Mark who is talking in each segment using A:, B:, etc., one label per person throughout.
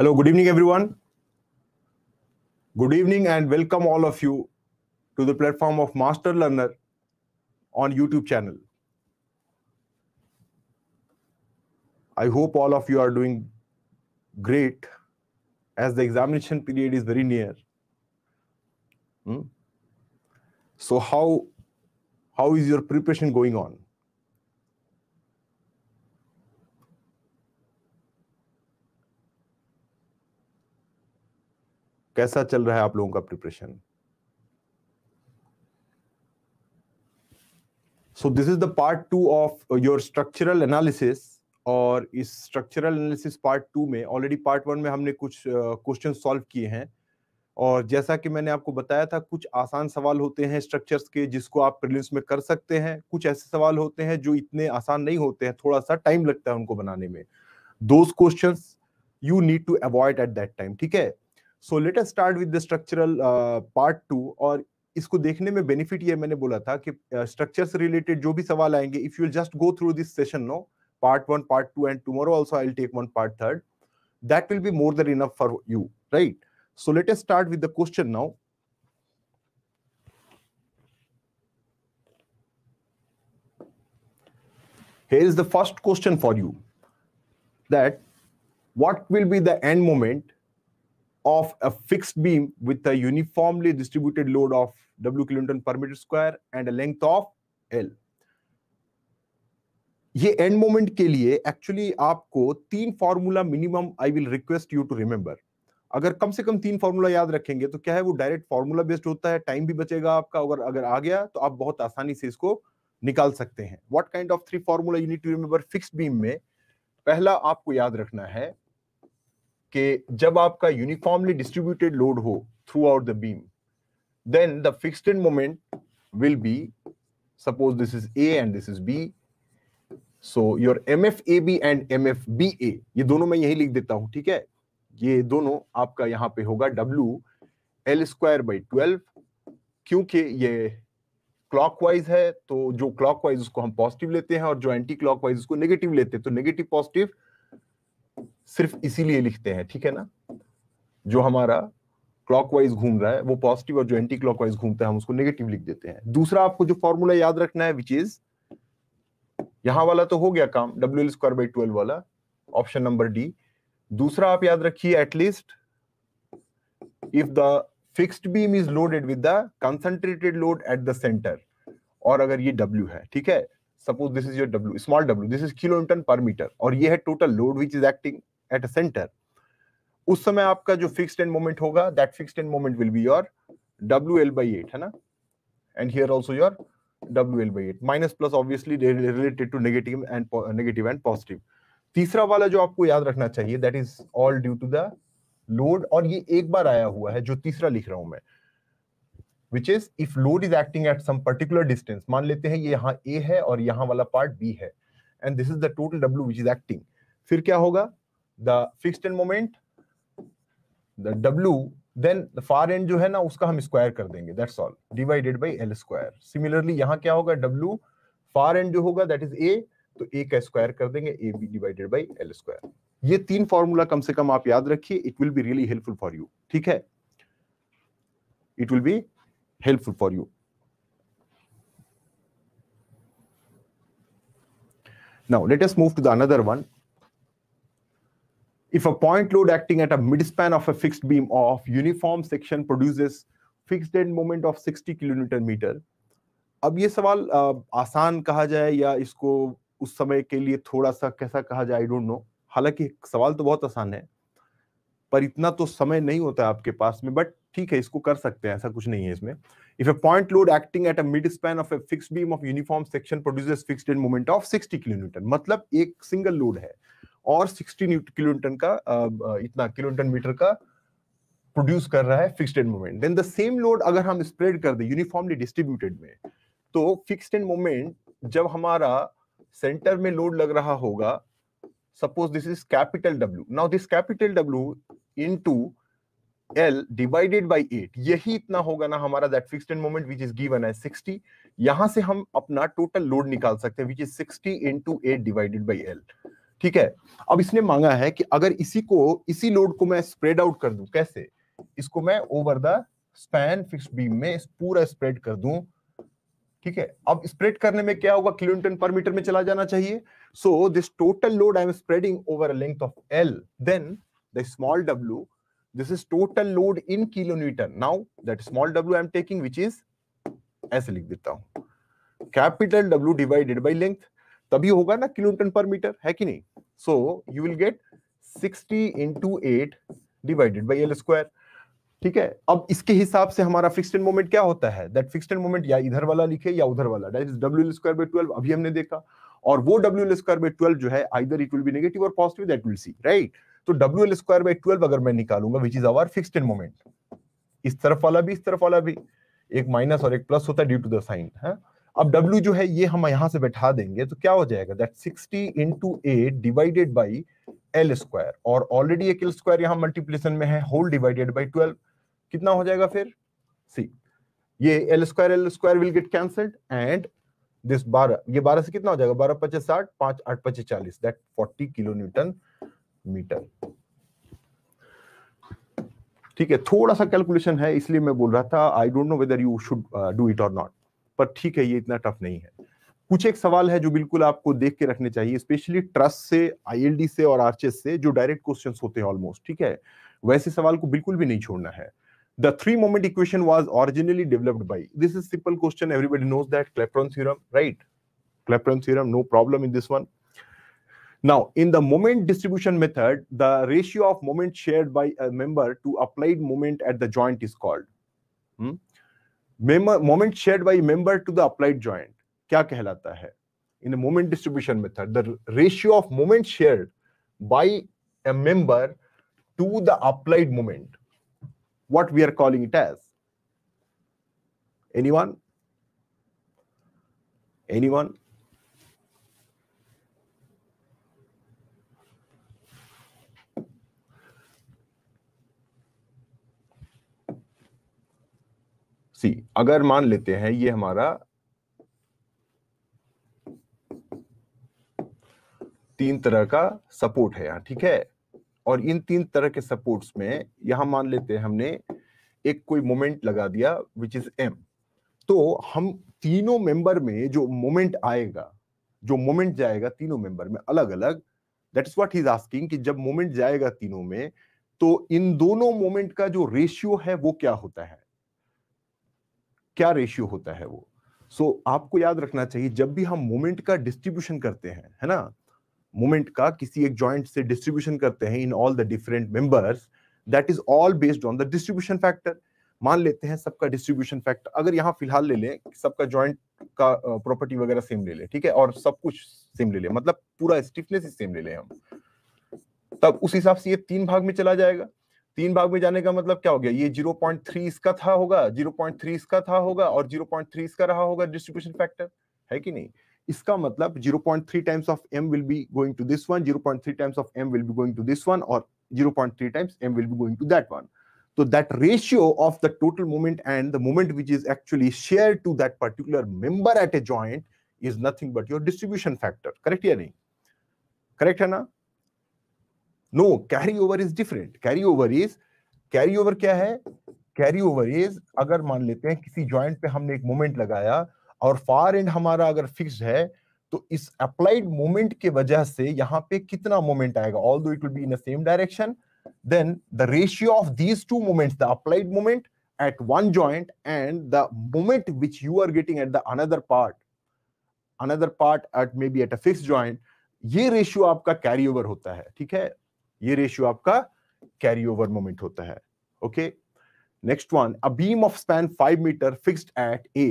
A: Hello, good evening, everyone. Good evening, and welcome all of you to the platform of Master Learner on YouTube channel. I hope all of you are doing great as the examination period is very near. Hmm? So how how is your preparation going on? कैसा चल रहा है आप लोगों का preparation so this is the part two of your structural analysis और इस structural analysis part two में ऑलरेडी पार्ट वन में हमने कुछ क्वेश्चन uh, सॉल्व किए हैं और जैसा कि मैंने आपको बताया था कुछ आसान सवाल होते हैं स्ट्रक्चर्स के जिसको आप प्रिलिम्स में कर सकते हैं कुछ ऐसे सवाल होते हैं जो इतने आसान नहीं होते हैं थोड़ा सा टाइम लगता है उनको बनाने में those question you need to avoid at that time ठीक है so let us start with the structural part two और इसको देखने में बेनिफिट ये मैंने बोला था कि स्ट्रक्चर से रिलेटेड जो भी सवाल आएंगे if you just go through this session no part one part two and tomorrow also I take one part third that will be more than enough for you right so let us start with the question now here is the first question for you that what will be the end moment of a fixed beam with a uniformly distributed load of W kilonewton per meter square and a length of L. ये end moment के लिए actually आपको तीन formula minimum I will request you to remember अगर कम से कम तीन formula याद रखेंगे तो क्या है वो डायरेक्ट फॉर्मूला बेस्ड होता है टाइम भी बचेगा आपका अगर अगर आ गया तो आप बहुत आसानी से इसको निकाल सकते हैं what kind of three formula you need to remember fix beam में पहला आपको याद रखना है कि जब आपका यूनिफॉर्मली डिस्ट्रीब्यूटेड लोड हो throughout the beam then the fixed end moment will be is be so your M F A B and M F B A ये दोनों मैं यही लिख देता हूं ठीक है ये दोनों आपका यहां पे होगा W L square by twelve क्योंकि ये क्लॉकवाइज है तो जो क्लॉकवाइज उसको हम पॉजिटिव लेते हैं और जो एंटी क्लॉकवाइज उसको नेगेटिव लेते हैं तो नेगेटिव पॉजिटिव सिर्फ इसीलिए लिखते हैं ठीक है ना जो हमारा क्लॉकवाइज घूम रहा है वो पॉजिटिव और जो एंटी क्लॉकवाइज घूमता है हम उसको नेगेटिव लिख देते हैं दूसरा आपको जो फॉर्मूला याद रखना है विच इज यहां वाला तो हो गया काम W L square by twelve वाला ऑप्शन नंबर डी दूसरा आप याद रखिए at least if the fixed beam is loaded with the concentrated load at the centre और अगर ये डब्ल्यू है ठीक है suppose this is your W small W this is kilo newton per metre और ये है total load which is acting at a centre उस समय आपका जो फिक्स एंड मोमेंट होगा that fix end moment will be your W L by eight है ना and here also your W L by eight minus plus obviously related to negative and negative and positive तीसरा वाला जो आपको याद रखना चाहिए that is all due to the load और ये एक बार आया हुआ है जो तीसरा लिख रहा हूं मैं which is if load is acting at some particular distance मान लेते हैं ये यहाँ ए है और यहाँ वाला पार्ट बी है and this is the total W which is acting फिर क्या होगा the fixed end moment the w the far end जो है ना उसका हम square कर देंगे That's all. Divided by L square. Similarly यहाँ क्या होगा W, far end जो होगा that is A, तो A का square कर देंगे A B divided by L square. ये तीन formula कम से कम आप याद रखिए it will be really helpful for you ठीक है it will be helpful for you now let us move to the another one If a point load acting at a midspan of a fixed beam of uniform section produces fixed end moment of 60 kilometre metre अब ये सवाल आसान कहा जाए या इसको उस समय के लिए थोड़ा सा कैसा कहा जाए आई डोंट नो हालांकि सवाल तो बहुत आसान है पर इतना तो समय नहीं होता है आपके पास में बट ठीक है इसको कर सकते हैं ऐसा कुछ नहीं है इसमें if a point load acting at a mid span of a fixed beam of uniform section produces fixed end moment of 60 kilometre मतलब एक सिंगल लोड है और 60 किलो न्यूटन का इतना किलो न्यूटन मीटर का प्रोड्यूस कर रहा है fixed end moment then the same load अगर हम स्प्रेड कर दें यूनिफॉर्मली डिस्ट्रीब्यूटेड में तो फिक्स्ड एंड मोमेंट जब हमारा सेंटर में लोड लग रहा होगा suppose this is capital W. Now this capital W into L divided by 8 यही इतना होगा ना हमारा that fixed end moment which is given as 60 यहां से हम अपना टोटल लोड निकाल सकते हैं which is 60 into 8 divided by L ठीक है अब इसने मांगा है कि अगर इसी को इसी लोड को मैं स्प्रेड आउट कर दूं कैसे इसको मैं over the span fix beam में पूरा स्प्रेड कर दूं ठीक है अब स्प्रेड करने में क्या होगा किलोमीटर पर मीटर में चला जाना चाहिए so this total load I am spreading over length of L then the small W this is total load in kilometre now that small W I am taking which is ऐसे लिख देता हूं capital W divided by length तभी होगा ना kilometre पर metre है कि नहीं So you will get 60 into 8 divided by L square. ठीक है अब इसके हिसाब से हमारा फिक्सड मोमेंट क्या होता है दैट फिक्सड मोमेंट या इधर वाला लिखे या उधर वाला that is W square by 12 अभी हमने देखा और वो डब्ल्यू स्क्वायर बाई 12 जो है either it will be negative और positive that will see right तो डब्ल्यू एल स्क्वायर बाई 12 अगर मैं निकालूंगा which is our fixed moment इस तरफ वाला भी इस तरफ वाला भी एक माइनस और एक प्लस होता है ड्यू टू द साइन है अब W जो है ये हम यहां से बैठा देंगे तो क्या हो जाएगा that 60 into eight divided by L square और ऑलरेडी एक एल स्क्वायर यहाँ मल्टीप्लिकेशन में है होल डिवाइडेड बाई ट्वेल्व कितना हो जाएगा फिर सी ये L square L square will get cancelled and this बारह ये बारह से कितना हो जाएगा बारह पच्चीस साठ पांच आठ पच्चीस चालीस that forty kilo newton metre ठीक है थोड़ा सा कैलकुलेशन है इसलिए मैं बोल रहा था I don't know whether you should do it और नॉट पर ठीक है ये इतना टफ नहीं है कुछ एक सवाल है जो बिल्कुल आपको देख के रखने चाहिए स्पेशली ट्रस्ट से आईएलडी से और आरचेस से जो डायरेक्ट क्वेश्चन होते हैं ऑलमोस्ट ठीक है वैसे सवाल को बिल्कुल भी नहीं छोड़ना है the three moment equation was originally developed by this is simple question everybody knows that Clapeyron theorem right Clapeyron theorem no problem in this one Now, in the moment distribution method, the ratio of moment shared by a member to applied moment at the joint is called. Hmm? Moment shared by member to the applied joint क्या कहलाता है in moment distribution method the ratio of moment share by a member to the applied moment what we are calling it as any one any one see अगर मान लेते हैं ये हमारा तीन तरह का सपोर्ट है यहाँ ठीक है और इन तीन तरह के सपोर्ट्स में यहां मान लेते हैं हमने एक कोई मोमेंट लगा दिया विच इज एम तो हम तीनों मेंबर में जो मोमेंट आएगा जो मोमेंट जाएगा तीनों मेंबर में अलग अलग that is what he is asking कि जब मोमेंट जाएगा तीनों में तो इन दोनों मोमेंट का जो रेशियो है वो क्या होता है क्या रेशियो होता है वो सो so, आपको याद रखना चाहिए जब भी हम मोमेंट का डिस्ट्रीब्यूशन करते हैं है ना मोमेंट का किसी एक जॉइंट से डिस्ट्रीब्यूशन करते हैं in all the different members that is all based on the distribution factor मान लेते हैं सबका डिस्ट्रीब्यूशन फैक्टर अगर यहाँ फिलहाल ले लें सबका जॉइंट का प्रॉपर्टी वगैरह सेम ले लें ठीक है और सब कुछ सेम ले लें मतलब पूरा स्टिफनेस ही सेम ले लें हम तब उस हिसाब से ये तीन भाग में चला जाएगा तीन भाग में जाने का मतलब क्या हो गया ये 0.3 इसका था होगा 0.3 इसका था होगा और 0.3 इसका रहा होगा डिस्ट्रीब्यूशन फैक्टर है कि नहीं इसका मतलब 0.3 times of m will be going to this one 0.3 times of m will be going to this one और 0.3 times m will be going to that one तो that ratio of the total moment and the moment which is actually share to that particular member at a joint is nothing but your distribution factor correct या नहीं correct है ना no carry over is different carry over is carry over क्या है carry over is अगर मान लेते हैं किसी ज्वाइंट पे हमने एक मोमेंट लगाया और फार एंड हमारा अगर फिक्स है तो इस अप्लाइड मोमेंट के वजह से यहां पे कितना मोमेंट आएगा although it will be in the same direction then the ratio of these two moments the applied moment at one one and the moment which you are getting at the another part another part at maybe at a fix joint ये रेशियो आपका carry over होता है ठीक है ये रेशियो आपका कैरी ओवर मोमेंट होता है okay next one a beam of span five metre fixed at A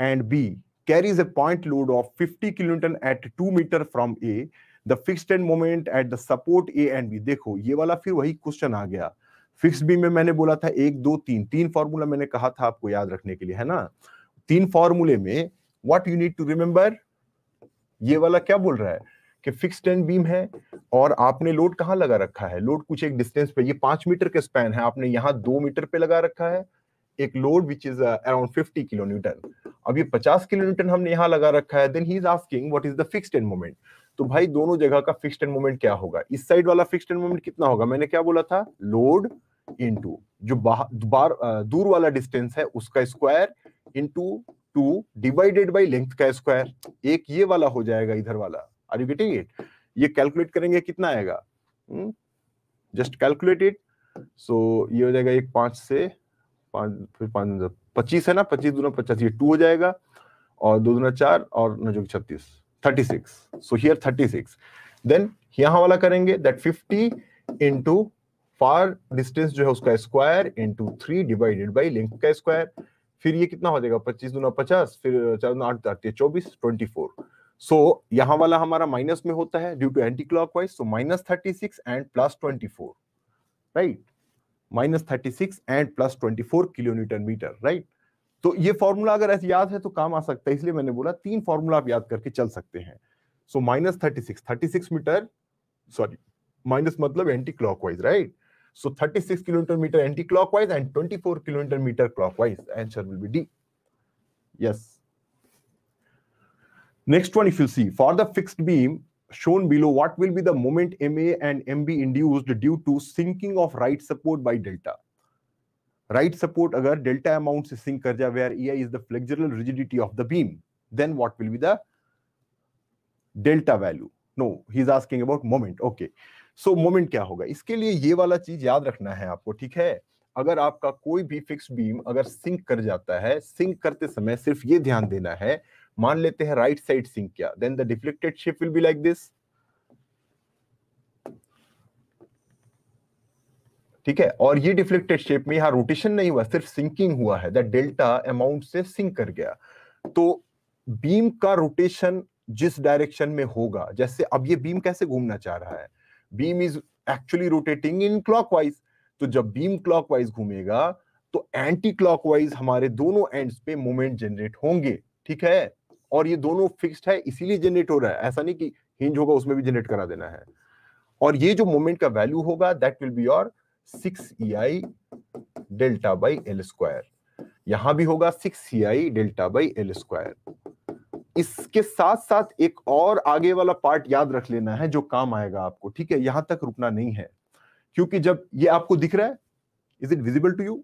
A: and B carries a point load of fifty kilometre at two metre from A the fix end moment at the support A and B देखो ये वाला फिर वही question आ गया fix B में मैंने बोला था एक दो तीन तीन फॉर्मूला मैंने कहा था आपको याद रखने के लिए है ना तीन फॉर्मूले में what you need to remember ये वाला क्या बोल रहा है कि फिक्स एंड बीम है और आपने लोड कहाँ लगा रखा है लोड कुछ एक डिस्टेंस पे ये पांच मीटर के स्पैन है आपने यहाँ दो मीटर पे लगा रखा है एक load which is around fifty kilo newton अब ये पचास किलो न्यूटन हमने यहाँ लगा रखा है then he is asking what is the fix end moment तो भाई दोनों जगह का फिक्स एंड मोमेंट क्या होगा इस साइड वाला फिक्स एंड मोमेंट कितना होगा मैंने क्या बोला था लोड इनटू जो बार uh, दूर वाला डिस्टेंस है उसका square into two divided by length का स्क्वायर एक ये वाला हो जाएगा इधर वाला आर यू गेटिंग इट ये कैलकुलेट करेंगे कितना आएगा जस्ट कैलकुलेट इट सो ये हो जाएगा एक पांच से पांच पच्चीस है ना पच्चीस दोनों पचास ये टू हो जाएगा और दो दोनों चार और नौ जो छत्तीस thirty six so here thirty six then यहां वाला करेंगे that fifty into far distance जो है उसका square into three divided by length का स्क्वायर फिर ये कितना हो जाएगा पच्चीस दोनों पचास फिर चार दूना आठ आती है चौबीस ट्वेंटी फोर सो so, यहां वाला हमारा माइनस में होता है due to anticlockwise so minus thirty six and plus twenty four right minus thirty six and plus twenty four kilometre metre right तो ये फॉर्मूला अगर ऐसे याद है तो काम आ सकता है इसलिए मैंने बोला तीन फॉर्मूला आप याद करके चल सकते हैं so minus thirty six thirty six metre sorry minus मतलब anticlockwise right so thirty six kilometre metre anticlockwise and twenty four kilometre metre clockwise answer will be D yes Next one, if you see, for the fixed beam shown below, what will be the moment MA and MB induced due to sinking of right support by delta? Right support, agar delta amounts is sink kar ja, where EI is the flexural rigidity of the beam, then what will be the delta value? No, he's asking about moment. Okay. So, moment kya hoga? Iske liye ye wala cheez yaad rakhna hai aapko, ठीक hai? अगर आपका कोई भी fix beam अगर sink कर जाता है sink करते समय सिर्फ ये ध्यान देना है मान लेते हैं राइट साइड सिंक किया then the deflected shape will be like this ठीक है और ये डिफ्लेक्टेड शेप में यहां रोटेशन नहीं हुआ सिर्फ सिंकिंग हुआ है दैट डेल्टा अमाउंट से सिंक कर गया तो बीम का रोटेशन जिस डायरेक्शन में होगा जैसे अब ये बीम कैसे घूमना चाह रहा है beam is actually rotating in clockwise तो जब बीम क्लॉकवाइज घूमेगा तो एंटी क्लॉकवाइज हमारे दोनों एंड्स पे मोमेंट जनरेट होंगे ठीक है और ये दोनों फिक्स्ड है इसीलिए जनरेट हो रहा है ऐसा नहीं कि हिंज होगा उसमें भी जनरेट करा देना है और ये जो मोमेंट का वैल्यू होगा that will be your six E I delta by L square यहां भी होगा six E I delta by L square इसके साथ साथ एक और आगे वाला पार्ट याद रख लेना है जो काम आएगा आपको ठीक है यहां तक रुकना नहीं है क्योंकि जब ये आपको दिख रहा है is it visible to you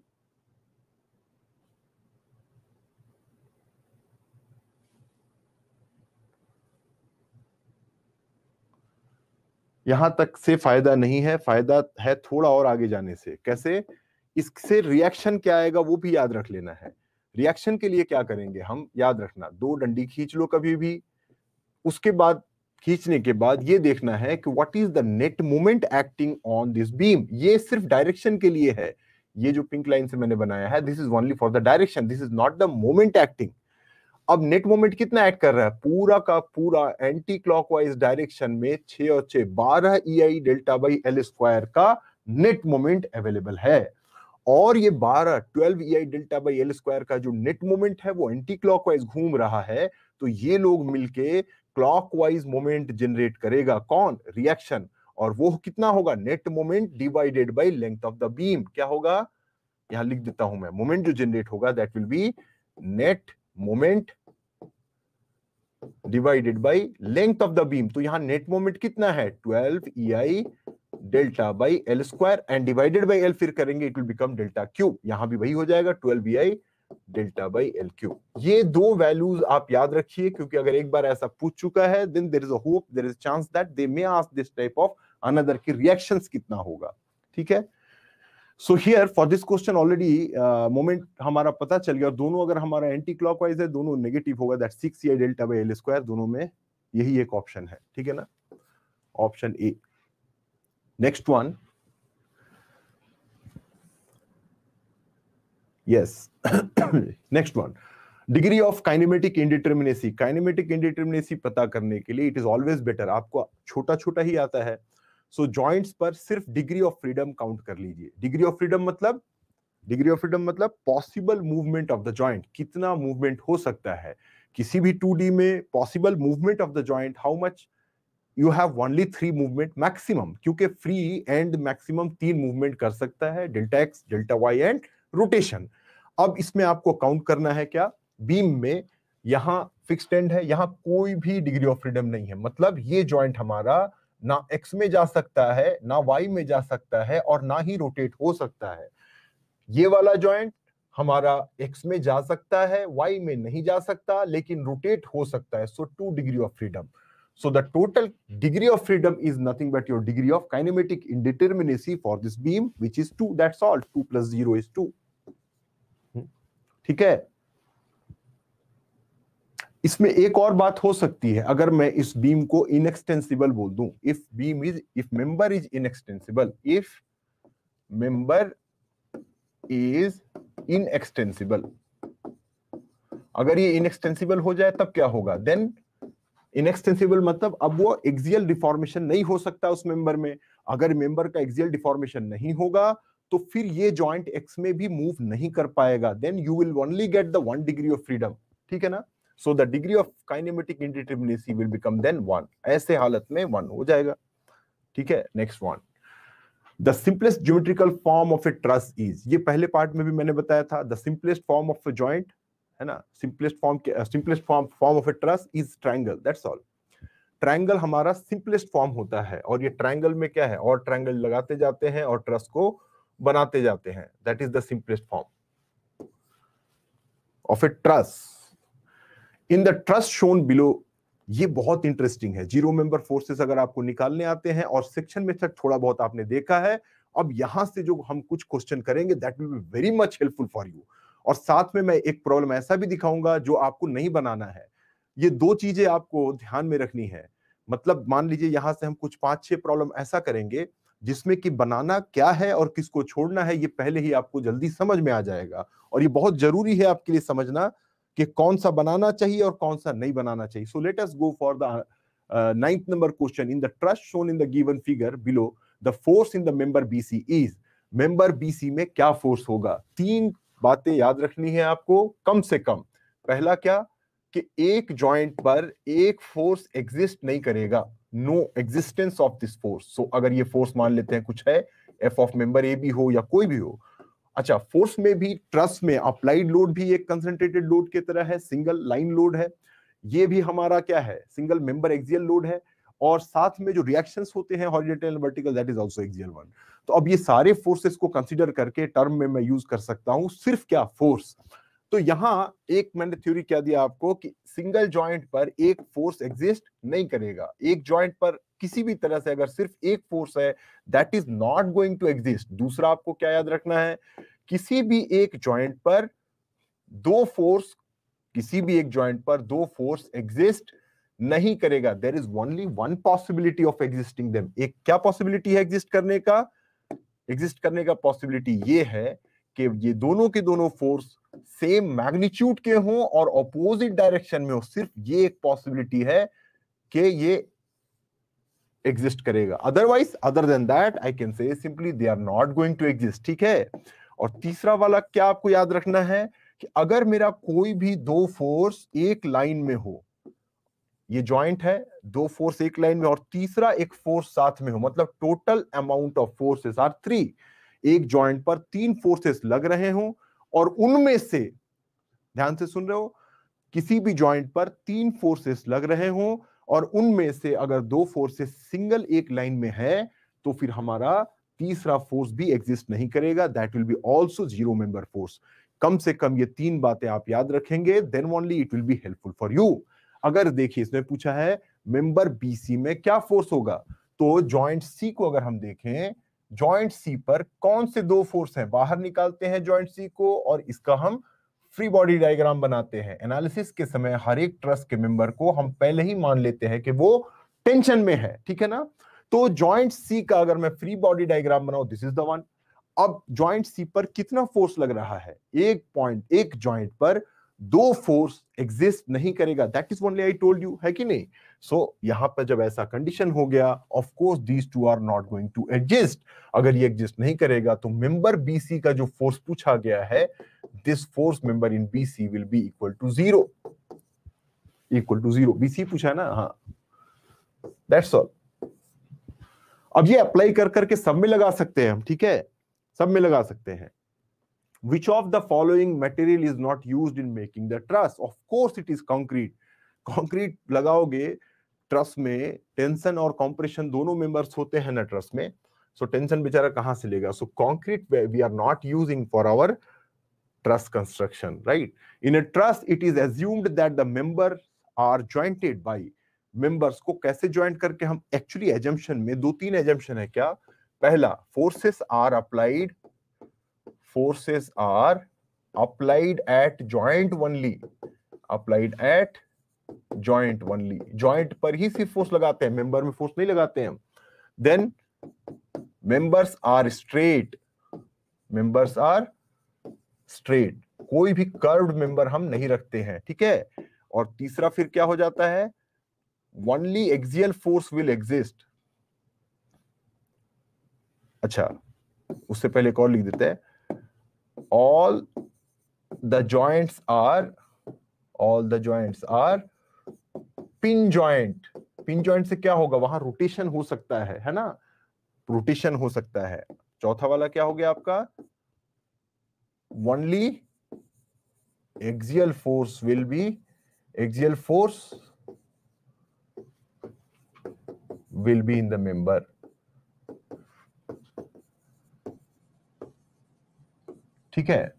A: यहां तक से फायदा नहीं है फायदा है थोड़ा और आगे जाने से कैसे इससे रिएक्शन क्या आएगा वो भी याद रख लेना है रिएक्शन के लिए क्या करेंगे हम याद रखना दो डंडी खींच लो कभी भी उसके बाद खींचने के बाद ये देखना है कि what is the net moment acting on this beam ये सिर्फ डायरेक्शन के लिए है ये जो पिंक लाइन से मैंने बनाया है this is only for the direction this is not the moment acting अब नेट मोमेंट कितना ऐड कर रहा है पूरा का पूरा एंटी क्लॉकवाइज डायरेक्शन में छ और छह बारह E I delta by L square का नेट मोमेंट अवेलेबल है और ये 12 12 ei I delta by L square का जो नेट मोमेंट है वो एंटी क्लॉकवाइज घूम रहा है तो ये लोग मिलके क्लॉकवाइज मोमेंट जनरेट करेगा कौन रिएक्शन और वो कितना होगा net moment divided by length of the beam क्या होगा यहां लिख देता हूं मैं मोमेंट जो जनरेट होगा that will be net moment divided by length of the beam तो यहाँ नेट मोमेंट कितना है twelve E I delta by L square and divided by L फिर करेंगे it will become delta cube यहाँ भी वही हो जाएगा twelve E I delta by L cube ये दो वैल्यूज आप याद रखिए क्योंकि अगर एक बार ऐसा पूछ चुका है then there is up there is chance that they may ask this type of another की रिएक्शन कितना होगा ठीक है so here for this question already moment हमारा पता चल गया और दोनों अगर हमारा एंटी क्लॉकवाइज है दोनों नेगेटिव होगा दैट सिक्स या डेल्टा बाई एल स्क्वायर दोनों में यही एक ऑप्शन है ठीक है ना option A next one yes next one degree of kinematic indeterminacy kinematic indeterminacy पता करने के लिए इट इज ऑलवेज बेटर आपको छोटा छोटा ही आता है सो जॉइंट्स पर सिर्फ डिग्री ऑफ फ्रीडम काउंट कर लीजिए डिग्री ऑफ फ्रीडम मतलब डिग्री ऑफ फ्रीडम मतलब possible movement of the joint कितना मूवमेंट हो सकता है किसी भी टू में possible movement of the joint how much you have only three movement maximum क्योंकि फ्री एंड मैक्सिमम तीन मूवमेंट कर सकता है delta X delta Y and rotation अब इसमें आपको काउंट करना है क्या बीम में यहां फिक्स एंड है यहां कोई भी डिग्री ऑफ फ्रीडम नहीं है मतलब ये जॉइंट हमारा ना एक्स में जा सकता है ना वाई में जा सकता है और ना ही रोटेट हो सकता है ये वाला जॉइंट हमारा एक्स में जा सकता है वाई में नहीं जा सकता लेकिन रोटेट हो सकता है so two degree of freedom so the total degree of freedom is nothing but your degree of kinematic indeterminacy for this beam which is two that's all two plus zero is two ठीक है इसमें एक और बात हो सकती है अगर मैं इस बीम को इनएक्सटेंसिबल बोल दूं if beam is if member is inextensible if member is inextensible अगर ये इनएक्सटेंसिबल हो जाए तब क्या होगा देन इनएक्सटेंसिबल मतलब अब वो एक्सियल डिफॉर्मेशन नहीं हो सकता उस मेंबर में अगर मेंबर का एक्सियल डिफॉर्मेशन नहीं होगा तो फिर ये जॉइंट एक्स में भी मूव नहीं कर पाएगा then you will only get the one degree of freedom ठीक है ना so the degree of kinematic indeterminacy will become then one ऐसे हालत में वन हो जाएगा ठीक है next one the simplest geometrical form of a truss is ये पहले पार्ट में भी मैंने बताया था the simplest form of a joint है ना simplest form simplest form form of a truss is triangle that's all triangle हमारा सिंपलेस्ट फॉर्म होता है और ये ट्रायंगल में क्या है और ट्रायंगल लगाते जाते हैं और ट्रस को बनाते जाते हैं that is the simplest form of a truss in the truss shown below ये बहुत इंटरेस्टिंग है जीरो मेंबर फोर्सेस अगर आपको निकालने आते हैं और सेक्शन में तक थोड़ा बहुत आपने देखा है अब यहां से जो हम कुछ क्वेश्चन करेंगे that will be very much helpful for you और साथ में मैं एक प्रॉब्लम ऐसा भी दिखाऊंगा जो आपको नहीं बनाना है ये दो चीजें आपको ध्यान में रखनी है मतलब मान लीजिए यहां से हम कुछ पांच छह प्रॉब्लम ऐसा करेंगे जिसमें कि बनाना क्या है और किसको छोड़ना है ये पहले ही आपको जल्दी समझ में आ जाएगा और ये बहुत जरूरी है आपके लिए समझना कि कौन सा बनाना चाहिए और कौन सा नहीं बनाना चाहिए so let us go for the ninth number question in the truss shown in the given figure below the force in the member BC is member BC में क्या फोर्स होगा तीन बातें याद रखनी है आपको कम से कम पहला क्या कि एक जॉइंट पर एक फोर्स एग्जिस्ट नहीं करेगा no existence of this force so अगर ये फोर्स मान लेते हैं कुछ है एफ ऑफ मेंबर ए भी हो या कोई भी हो अच्छा फोर्स में भी ट्रस में अप्लाइड लोड भी एक कंसेंट्रेटेड लोड की तरह है सिंगल लाइन लोड है ये भी हमारा क्या है सिंगल मेंबर एक्सियल लोड है और साथ में जो रिएक्शन होते हैं horizontal and vertical that is also axial one तो अब ये सारे फोर्सेस को कंसिडर करके टर्म में मैं यूज कर सकता हूँ सिर्फ क्या फोर्स तो यहां एक मैंने थ्योरी क्या दिया आपको कि सिंगल जॉइंट पर एक फोर्स एग्जिस्ट नहीं करेगा एक जॉइंट पर किसी भी तरह से अगर सिर्फ एक फोर्स है that is not going to exist दूसरा आपको क्या याद रखना है किसी भी एक जॉइंट पर दो फोर्स किसी भी एक जॉइंट पर दो फोर्स एग्जिस्ट नहीं करेगा there is only one possibility of existing them एक क्या पॉसिबिलिटी है एग्जिस्ट करने का एग्जिस्ट करने का पॉसिबिलिटी ये है कि ये दोनों के दोनों फोर्स सेम मैग्नीट्यूड के हों और ऑपोजिट डायरेक्शन में हो सिर्फ ये एक पॉसिबिलिटी है कि ये एग्जिस्ट करेगा otherwise other than that I can say simply they are not going to exist ठीक है और तीसरा वाला क्या आपको याद रखना है कि अगर मेरा कोई भी दो फोर्स एक लाइन में हो ये जॉइंट है दो फोर्स एक लाइन में और तीसरा एक फोर्स साथ में हो मतलब total amount of forces are three एक जॉइंट पर तीन फोर्सेस लग रहे हों और उनमें से ध्यान से सुन रहे हो किसी भी जॉइंट पर तीन फोर्सेस लग रहे हो और उनमें से अगर दो फोर्सेस सिंगल एक लाइन में है तो फिर हमारा तीसरा फोर्स भी एग्जिस्ट नहीं करेगा that will be also zero member force कम से कम ये तीन बातें आप याद रखेंगे then only it will be helpful for you अगर देखिए इसमें पूछा है मेंबर बीसी में क्या फोर्स होगा तो जॉइंट सी को अगर हम देखें जॉइंट सी पर कौन से दो फोर्स हैं बाहर निकालते हैं जॉइंट सी को और इसका हम फ्री बॉडी डायग्राम बनाते हैं एनालिसिस के समय हर एक ट्रस्ट के मेंबर को हम पहले ही मान लेते हैं कि वो टेंशन में है ठीक है ना तो जॉइंट सी का अगर मैं फ्री बॉडी डायग्राम बनाऊ दिस इज द वन अब जॉइंट सी पर कितना फोर्स लग रहा है एक पॉइंट एक जॉइंट पर दो फोर्स एग्जिस्ट नहीं करेगा that is only I told you है कि नहीं सो so, यहां पर जब ऐसा कंडीशन हो गया of course these two are not going to exist अगर ये एग्जिस्ट नहीं करेगा तो मेंबर बीसी का जो फोर्स पूछा गया है this force member in BC will be equal to zero equal to zero BC पूछा ना हाँ दैट्स ऑल अब ये अप्लाई कर करके सब में लगा सकते हैं हम ठीक है सब में लगा सकते हैं which of the following material is not used in making the truss of course it is concrete concrete lagaoge truss mein tension aur compression dono members hote hain na truss mein so tension bechara kahan se lega so concrete we are not using for our truss construction right in a truss it is assumed that the members are jointed by members ko kaise joint karke hum actually assumption mein do teen assumption hai kya pehla forces are applied forces are applied at joint only applied at joint only joint par hi sirf force lagate hain member mein force nahi lagate hain then members are straight members are straight कोई भी curved member हम नहीं रखते हैं ठीक है और तीसरा फिर क्या हो जाता है only axial force will exist अच्छा उससे पहले एक और लिख देते हैं all the joints are all the joints are pin joint pin joint से क्या होगा वहां rotation हो सकता है है ना rotation हो सकता है चौथा वाला क्या हो गया आपका only axial force will be axial force will be in the member ठीक है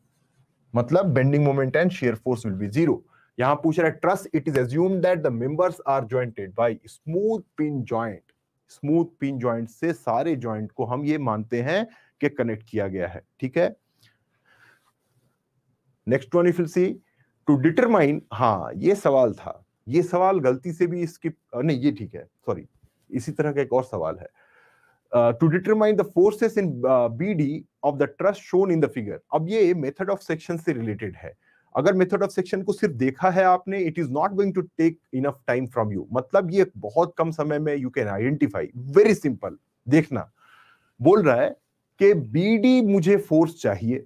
A: मतलब bending moment and shear force will be zero यहां पूछ रहा है truss it is assume that the members are jointed by smooth pin joint smooth pin joint से सारे joint को हम ये मानते हैं कि कनेक्ट किया गया है ठीक है next one if C to determine हाँ ये सवाल था ये सवाल गलती से भी इसकी नहीं ये ठीक है सॉरी इसी तरह का एक और सवाल है to determine the forces in B D of the truss shown in the figure अब ये मेथड ऑफ सेक्शन से रिलेटेड है अगर मेथड ऑफ सेक्शन को सिर्फ देखा है आपने it is not going to take enough time from you मतलब ये बहुत कम समय में you can identify very simple देखना बोल रहा है कि बी डी मुझे फोर्स चाहिए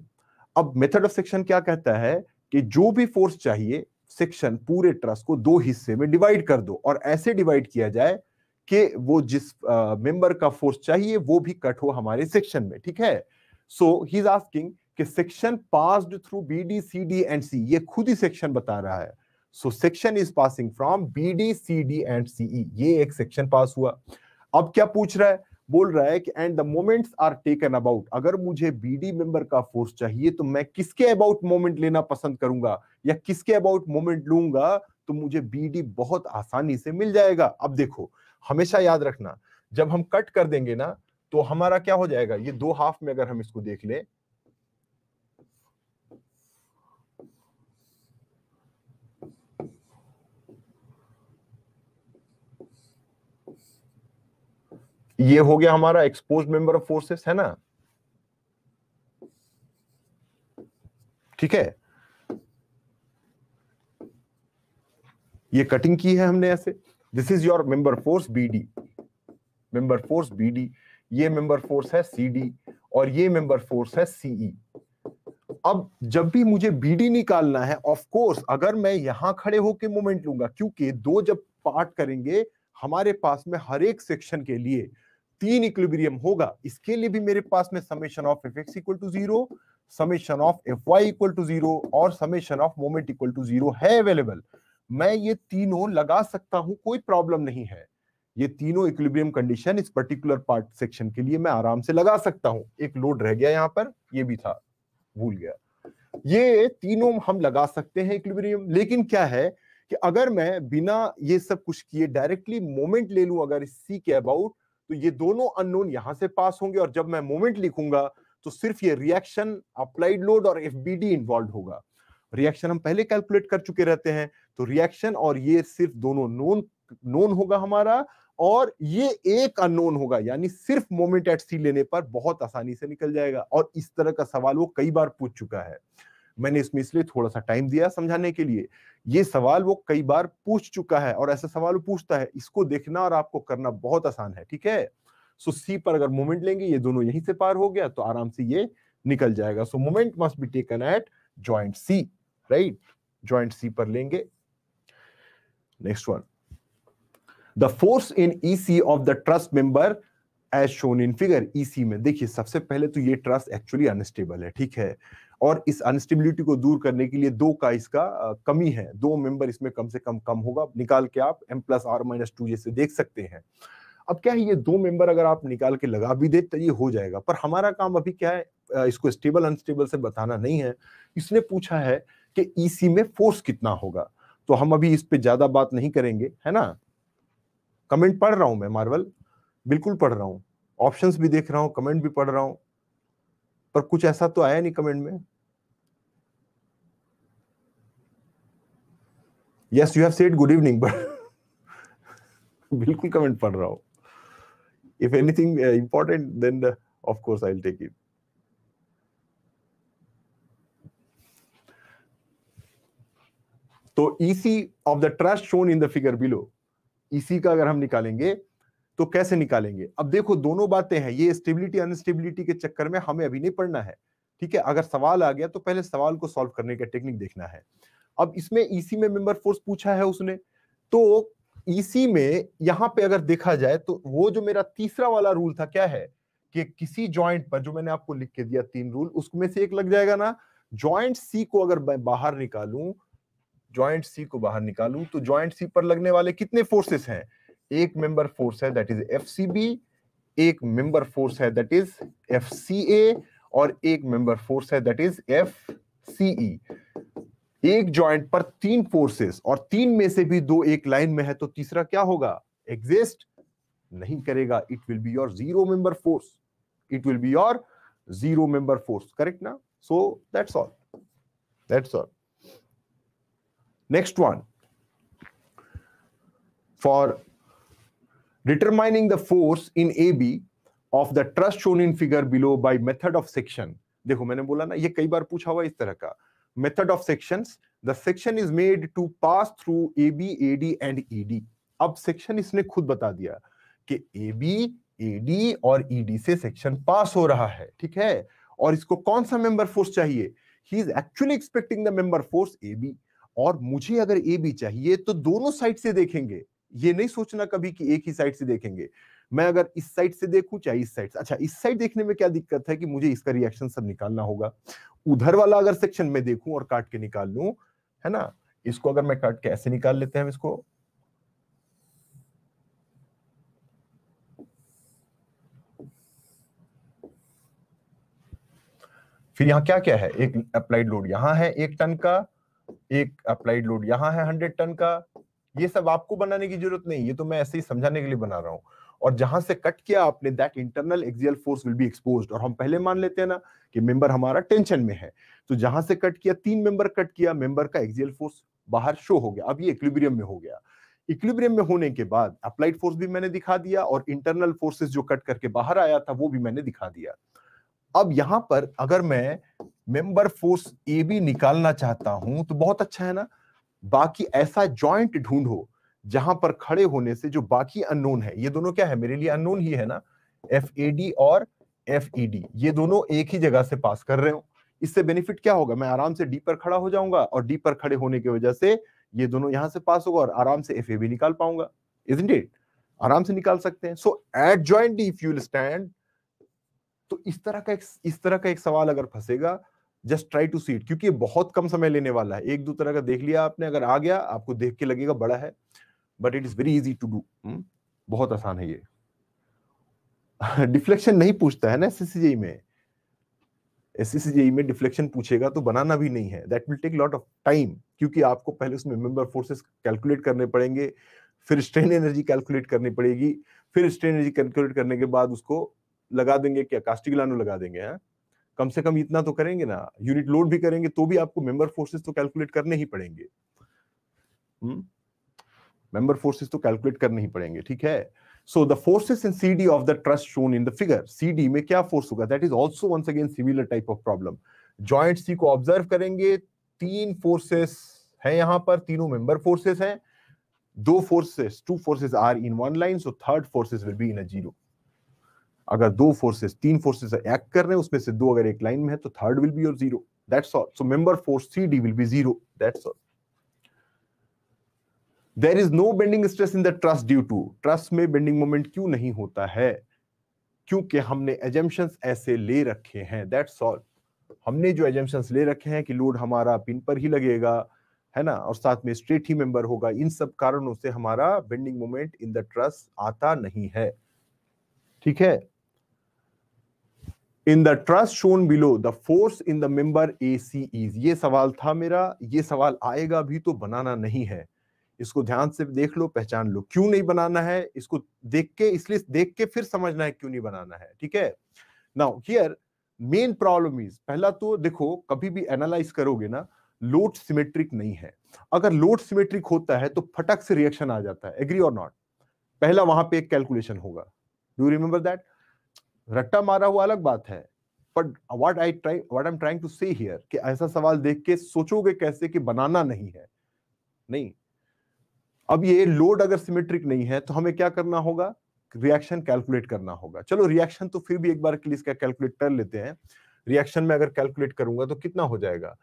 A: अब मेथड ऑफ सेक्शन क्या कहता है कि जो भी फोर्स चाहिए सेक्शन पूरे ट्रस्ट को दो हिस्से में डिवाइड कर दो और ऐसे डिवाइड किया जाए कि वो जिस मेंबर का फोर्स चाहिए वो भी कट हो हमारे सेक्शन में ठीक है सो ही इज आस्किंग कि section passed through B D C D and C ये खुद ही सेक्शन बता रहा है so section is passing from B D C D and CE ये एक सेक्शन पास हुआ अब क्या पूछ रहा है बोल रहा है कि and the moments are taken about अगर मुझे बीडी मेंबर का फोर्स चाहिए तो मैं किसके अबाउट मोमेंट लेना पसंद करूंगा या किसके अबाउट मोमेंट लूंगा तो मुझे बीडी बहुत आसानी से मिल जाएगा अब देखो हमेशा याद रखना जब हम कट कर देंगे ना तो हमारा क्या हो जाएगा ये दो हाफ में अगर हम इसको देख ले ये हो गया हमारा एक्सपोज मेंबर ऑफ फोर्सेस है ना ठीक है ये कटिंग की है हमने ऐसे this is your member force BD member force BD ये मेंबर फोर्स है सीडी और ये मेंबर फोर्स है सीई e. अब जब भी मुझे बीडी निकालना है ऑफ कोर्स अगर मैं यहां खड़े होकर मोमेंट लूंगा क्योंकि दो जब पार्ट करेंगे हमारे पास में हर एक सेक्शन के लिए तीन इक्विलिब्रियम होगा इसके लिए भी मेरे पास में summation of F X equal to zero summation of F Y equal to zero और summation of moment equal to zero है अवेलेबल मैं ये तीनों लगा सकता हूं कोई प्रॉब्लम नहीं है ये तीनों इक्विलिब्रियम कंडीशन इस पर्टिकुलर पार्ट सेक्शन के लिए मैं आराम से लगा सकता हूं एक लोड रह गया यहाँ पर ये भी था भूल गया ये तीनों हम लगा सकते हैं इक्विलिब्रियम लेकिन क्या है कि अगर मैं बिना ये सब कुछ किए डायरेक्टली मोमेंट ले लूं अगर सी के अबाउट तो ये दोनों अननोन यहां से पास होंगे और जब मैं मोमेंट लिखूंगा तो सिर्फ ये रिएक्शन अप्लाइड लोड और एफ इन्वॉल्व होगा रिएक्शन हम पहले कैलकुलेट कर चुके रहते हैं तो रिएक्शन और ये सिर्फ दोनों नोन नोन होगा हमारा और ये एक अननोन होगा यानी सिर्फ मोमेंट एट सी लेने पर बहुत आसानी से निकल जाएगा और इस तरह का सवाल वो कई बार पूछ चुका है मैंने इसमें इसलिए थोड़ा सा टाइम दिया समझाने के लिए ये सवाल वो कई बार पूछ चुका है और ऐसा सवाल वो पूछता है इसको देखना और आपको करना बहुत आसान है ठीक है सो सी पर अगर मोमेंट लेंगे ये दोनों यहीं से पार हो गया तो आराम से ये निकल जाएगा so moment must be taken at joint C right joint C पर लेंगे next one the force in EC of the truss member as shown in figure EC में देखिए सबसे पहले तो ये ट्रस्ट एक्चुअली अनस्टेबल है ठीक है और इस अनस्टेबिलिटी को दूर करने के लिए दो का इसका कमी है दो मेंबर इसमें कम से कम कम होगा निकाल के आप M plus R minus two जैसे देख सकते हैं अब क्या है ये दो मेंबर अगर आप निकाल के लगा भी दे तो ये हो जाएगा पर हमारा काम अभी क्या है इसको स्टेबल अनस्टेबल से बताना नहीं है इसने पूछा है कि ईसी e में फोर्स कितना होगा तो हम अभी इस पे ज्यादा बात नहीं करेंगे है ना कमेंट पढ़ रहा हूं मैं मार्वल बिल्कुल पढ़ रहा हूं ऑप्शन भी देख रहा हूं कमेंट भी पढ़ रहा हूं पर कुछ ऐसा तो आया नहीं कमेंट में yes you have said good evening but बिल्कुल कमेंट पढ़ रहा हूं if anything important then then I uh, of course i'll तो EC of the truss shown in the figure below EC का अगर हम निकालेंगे तो कैसे निकालेंगे अब देखो दोनों बातें हैं ये स्टेबिलिटी अनस्टेबिलिटी के चक्कर में हमें अभी नहीं पढ़ना है ठीक है अगर सवाल आ गया तो पहले सवाल को सॉल्व करने का टेक्निक देखना है अब इसमें ईसी e में मेंबर फोर्स पूछा है उसने तो ईसी e में यहां पे अगर देखा जाए तो वो जो मेरा तीसरा वाला रूल था क्या है कि किसी ज्वाइंट पर जो मैंने आपको लिख के दिया तीन रूल उसमें से एक लग जाएगा ना ज्वाइंट सी को अगर मैं बाहर निकालूं ज्वाइंट सी को बाहर निकालू तो ज्वाइंट सी पर लगने वाले कितने फोर्सेस हैं एक मेंबर फोर्स है दैट इज एफ एक मेंबर फोर्स है दैट इज एफ और एक मेंबर फोर्स है दैट इज एफ एक जॉइंट पर तीन फोर्सेस और तीन में से भी दो एक लाइन में है तो तीसरा क्या होगा एग्जिस्ट नहीं करेगा it will be your zero member force it will be your zero member force correct ना so that's all that's all Next one. For determining the force in AB of the trust shown in figure below by method of section. देखो मैंने बोला ना ये कई बार पूछा हुआ इस तरह का method of sections. The section is made to pass through AB, AD and ED. अब section इसने खुद बता दिया कि AB, AD और ED से section pass हो रहा है ठीक है और इसको कौन सा member force चाहिए? He is actually expecting the member force AB. और मुझे अगर ए भी चाहिए तो दोनों साइड से देखेंगे ये नहीं सोचना कभी कि एक ही साइड से देखेंगे मैं अगर इस साइड से देखूं चाहे इस साइड से अच्छा इस साइड देखने में क्या दिक्कत है कि मुझे इसका रिएक्शन सब निकालना होगा उधर वाला अगर सेक्शन में देखूं और काट के निकाल लू है ना इसको अगर मैं काट के ऐसे निकाल लेते हैं इसको फिर यहां क्या क्या है एक अप्लाइड लोड यहां है एक टन का एक अप्लाइड लोड यहाँ है हंड्रेड टन का ये सब आपको बनाने की जरूरत नहीं ये तो मैं ऐसे ही समझाने के लिए बना रहा हूँ और जहां से कट किया आपने that internal axial force will be expose और हम पहले मान लेते हैं ना कि मेंबर हमारा टेंशन में है तो जहां से कट किया तीन मेंबर कट किया मेंबर का एक्सियल फोर्स बाहर शो हो गया अब ये इक्विलिब्रियम में हो गया इक्विलिब्रियम में होने के बाद अप्लाइड फोर्स भी मैंने दिखा दिया और इंटरनल फोर्सेस जो कट करके बाहर आया था वो भी मैंने दिखा दिया अब यहां पर अगर मैं मेंबर फोर्स ए बी निकालना चाहता हूं तो बहुत अच्छा है ना बाकी ऐसा जॉइंट ढूंढो जहां पर खड़े होने से जो बाकी अननोन है ये दोनों क्या है मेरे लिए अननोन ही है ना एफ ए डी और एफ ई डी ये दोनों एक ही जगह से पास कर रहे हो इससे बेनिफिट क्या होगा मैं आराम से डी पर खड़ा हो जाऊंगा और डी पर खड़े होने की वजह से ये दोनों यहां से पास होगा और आराम से एफ ए भी निकाल पाऊंगा इज इन डेट आराम से निकाल सकते हैं so at joint D fuel stand तो इस तरह का एक इस तरह का एक सवाल अगर फंसेगा जस्ट ट्राई टू सीट क्योंकि ये बहुत कम समय लेने वाला है एक दो तरह का देख लिया आपने अगर आ गया आपको देख के लगेगा बड़ा है but it is very easy to do बहुत आसान है ये डिफ्लेक्शन नहीं पूछता है ना एस में एस में डिफ्लेक्शन पूछेगा तो बनाना भी नहीं है that will take lot of time क्योंकि आपको पहले उसमें मेंबर फोर्सेस कैलकुलेट करने पड़ेंगे फिर स्ट्रेन एनर्जी कैलकुलेट करनी पड़ेगी फिर स्ट्रेन एनर्जी कैलकुलेट करने के बाद उसको लगा देंगे क्या कास्टिक लगा देंगे है? हाँ? कम से कम इतना तो करेंगे ना यूनिट लोड भी करेंगे तो भी आपको मेंबर फोर्सेस तो कैलकुलेट करने ही पड़ेंगे मेंबर हम्म? फोर्सेस तो कैलकुलेट करने ही पड़ेंगे ठीक है so the forces in C D of the truss shown in the figure C D में क्या फोर्स होगा that is also once again similar type of problem joint C को ऑब्जर्व करेंगे तीन फोर्सेस है यहां पर तीनों मेंबर फोर्सेस हैं दो forces two forces are in one line so third forces will be in a zero अगर दो फोर्सेस तीन फोर्सेस एक्ट कर रहे हैं उसमें से दो अगर एक लाइन में है तो third will be your zero that's all so member force C D will be zero that's all there is no bending stress in the truss due to truss में बेंडिंग मोमेंट क्यों नहीं होता है क्योंकि हमने एजम्पन्स ऐसे ले रखे हैं दैट्स ऑल हमने जो एजम्पन्स ले रखे हैं कि लोड हमारा पिन पर ही लगेगा है ना और साथ में स्ट्रेट ही मेंबर होगा इन सब कारणों से हमारा bending moment in the truss आता नहीं है ठीक है in the truss shown below the force in the member A C is ये सवाल था मेरा ये सवाल आएगा भी तो बनाना नहीं है इसको ध्यान से देख लो पहचान लो क्यों नहीं बनाना है इसको देख के इसलिए देख के फिर समझना है क्यों नहीं बनाना है ठीक है now here main problem is पहला तो देखो कभी भी एनालाइज करोगे ना लोड सिमेट्रिक नहीं है अगर लोड सिमेट्रिक होता है तो फटक से रिएक्शन आ जाता है एग्री और नॉट पहला वहां पे एक कैलकुलेशन होगा डू रिमेंबर दैट रट्टा मारा हुआ अलग बात है but what I try what I am trying to say here कि ऐसा सवाल देख के सोचोगे कैसे कि बनाना नहीं है नहीं अब ये लोड अगर सिमेट्रिक नहीं है तो हमें क्या करना होगा रिएक्शन कैलकुलेट करना होगा चलो रिएक्शन तो फिर भी एक बार के लिए इसका कैलकुलेट कर लेते हैं रिएक्शन में अगर कैलकुलेट करूंगा तो कितना हो जाएगा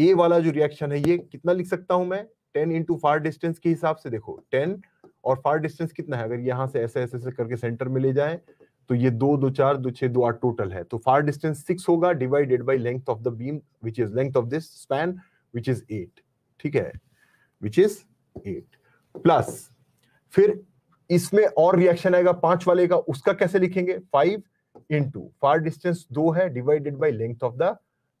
A: ए वाला जो रिएक्शन है ये कितना लिख सकता हूं मैं टेन इंटू फार डिस्टेंस के हिसाब से देखो टेन और फार डिस्टेंस कितना है अगर यहां से ऐसे ऐसे ऐसे करके सेंटर में ले जाए तो ये दो दो चार दो छे दो आठ टोटल है तो फार डिस्टेंस सिक्स होगा divided by length of the beam which is length of this span which is eight ठीक है विच इज एट प्लस फिर इसमें और रिएक्शन आएगा पांच वाले का उसका कैसे लिखेंगे फाइव इंटू फार डिस्टेंस दो है divided by length of the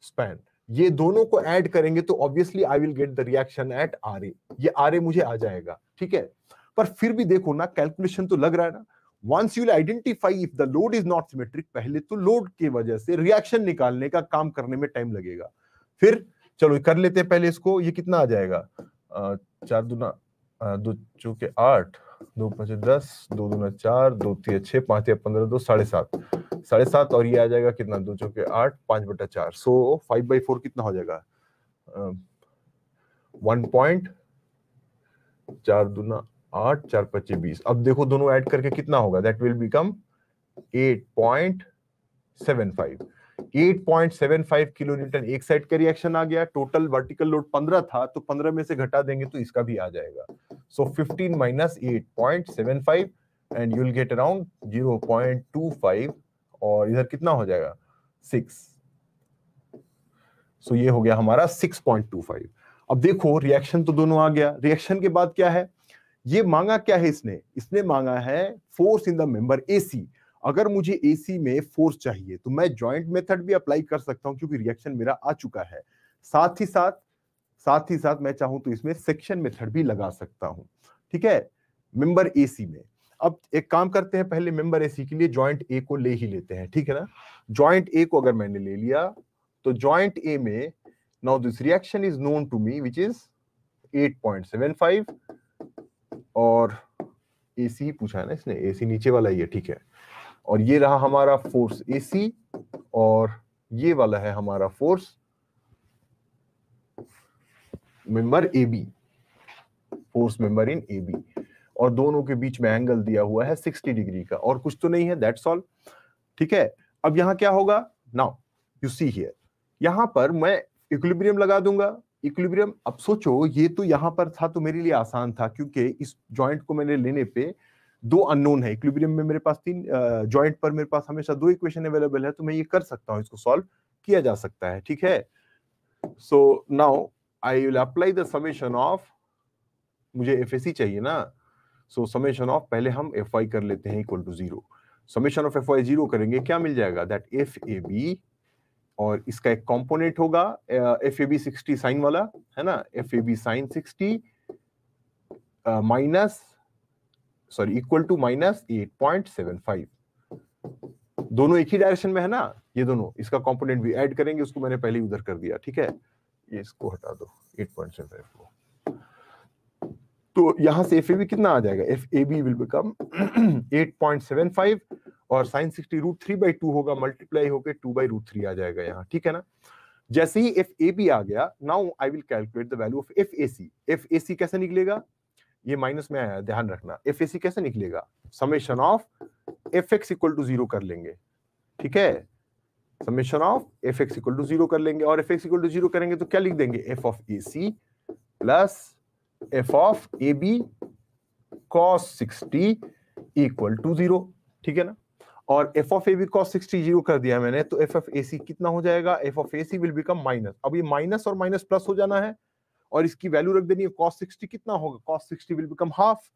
A: span ये दोनों को ऐड करेंगे तो obviously I will get the reaction at R A ये आर ए मुझे आ जाएगा ठीक है पर फिर भी देखो ना कैलकुलेशन तो लग रहा है ना once you identify if the load is not symmetric पहले तो लोड की वजह से रिएक्शन निकालने का काम करने में टाइम लगेगा फिर चलो कर लेते हैं पहले इसको ये कितना आ जाएगा चार दुना दो चौके आठ दो पांच दस दो दुना चार दो तीन छह पांच या पंद्रह दो साढ़े सात साढ़े सात और ये आ जाएगा कितना दो चौके आठ पांच बटा चार सो फाइव बाई फोर कितना हो जाएगा वन पॉइंट चार दुना आठ चार पच्चे बीस अब देखो दोनों ऐड करके कितना होगा that will become eight point seven five 8.75 kilo newton एक साइड का रिएक्शन आ गया टोटल वर्टिकल लोड 15 था तो 15 में से घटा देंगे तो इसका भी आ जाएगा so so 15 minus 8.75 and you will get around 0.25 और इधर कितना हो जाएगा 6 सो so ये हो गया हमारा 6.25 अब देखो रिएक्शन तो दोनों आ गया रिएक्शन के बाद क्या है ये मांगा क्या है इसने इसने मांगा है force in the member A C अगर मुझे एसी में फोर्स चाहिए तो मैं ज्वाइंट मेथड भी अप्लाई कर सकता हूं क्योंकि रिएक्शन मेरा आ चुका है साथ ही साथ साथ ही साथ मैं चाहूं तो इसमें सेक्शन मेथड भी लगा सकता हूं ठीक है मेंबर एसी में अब एक काम करते हैं पहले मेंबर एसी के लिए ज्वाइंट ए को ले ही लेते हैं ठीक है ना ज्वाइंट ए को अगर मैंने ले लिया तो ज्वाइंट ए में now this reaction is known to me which is 8.75 और ए सी पूछा है ना इसने ए सी नीचे वाला ये ठीक है और ये रहा हमारा फोर्स ए सी और ये वाला है हमारा force member A B force member in A B और दोनों के बीच में एंगल दिया हुआ है 60 डिग्री का और कुछ तो नहीं है दैट्स ऑल ठीक है अब यहां क्या होगा नाउ यू सी हियर यहां पर मैं इक्विलिब्रियम लगा दूंगा इक्विलिब्रियम अब सोचो ये तो यहां पर था तो मेरे लिए आसान था क्योंकि इस जॉइंट को मैंने लेने पे दो अननोन है इक्विलिब्रियम में मेरे पास तीन जॉइंट पर मेरे पास हमेशा दो इक्वेशन अवेलेबल है तो मैं ये कर सकता हूं इसको सॉल्व किया जा सकता है ठीक है so now I will apply the summation of मुझे एफ चाहिए ना सो समेशन ऑफ पहले हम एफ कर लेते हैं equal to zero summation of F zero करेंगे क्या मिल जाएगा दैट एफ ए बी और इसका एक कंपोनेंट होगा F A B sixty sine वाला है ना F A B sine sixty minus sorry equal to minus eight point seven five दोनों एक ही डायरेक्शन में है ना ये दोनों इसका कंपोनेंट भी ऐड करेंगे उसको मैंने पहले उधर कर दिया ठीक है ये इसको हटा दो एट पॉइंट सेवन फाइव को तो यहां से एफ ए बी कितना आ जाएगा F A B will become eight point seven five और sine sixty root three by two होगा मल्टीप्लाई होकर टू बाई रूट थ्री आ जाएगा यहाँ ठीक है ना जैसे ही एफ ए बी आ गया now I will calculate the value of F A C F A C कैसे निकलेगा ये माइनस में आया ध्यान रखना एफ ए सी कैसे निकलेगा summation of F X equal to zero कर लेंगे ठीक है summation of F X equal to zero कर लेंगे और F X equal to zero करेंगे तो क्या लिख देंगे F of A C plus F of A B cos sixty equal to zero ठीक है ना और F of A B cos sixty zero कर दिया मैंने तो एफ ऑफ ए सी कितना हो जाएगा F of A C will become minus अब ये माइनस और माइनस प्लस हो जाना है और इसकी वैल्यू रख देनी है कॉस सिक्सटी कितना होगा cos sixty will become half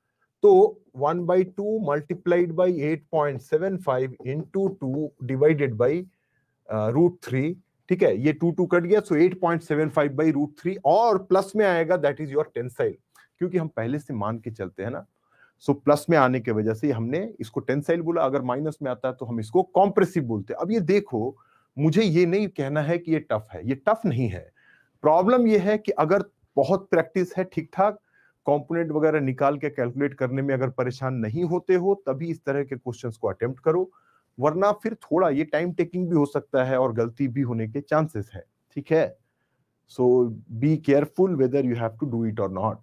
A: तो one by two multiplied by eight point seven five into two divided by root three ठीक है ये टू टू कट गया so eight point seven five by root three और plus में आएगा that is your tensile क्योंकि हम पहले से मान के चलते हैं ना सो so, प्लस में आने की वजह से हमने इसको टेंसाइल बोला अगर माइनस में आता है तो हम इसको कॉम्प्रेसिव बोलते हैं अब ये देखो मुझे ये नहीं कहना है कि ये टफ है ये टफ नहीं है प्रॉब्लम ये है कि अगर बहुत प्रैक्टिस है ठीक ठाक कंपोनेंट वगैरह निकाल के कैलकुलेट करने में अगर परेशान नहीं होते हो तभी इस तरह के क्वेश्चंस को अटेम्प्ट करो वरना फिर थोड़ा ये टाइम टेकिंग भी हो सकता है और गलती भी होने के चांसेस है ठीक है so be careful whether you have to do it और not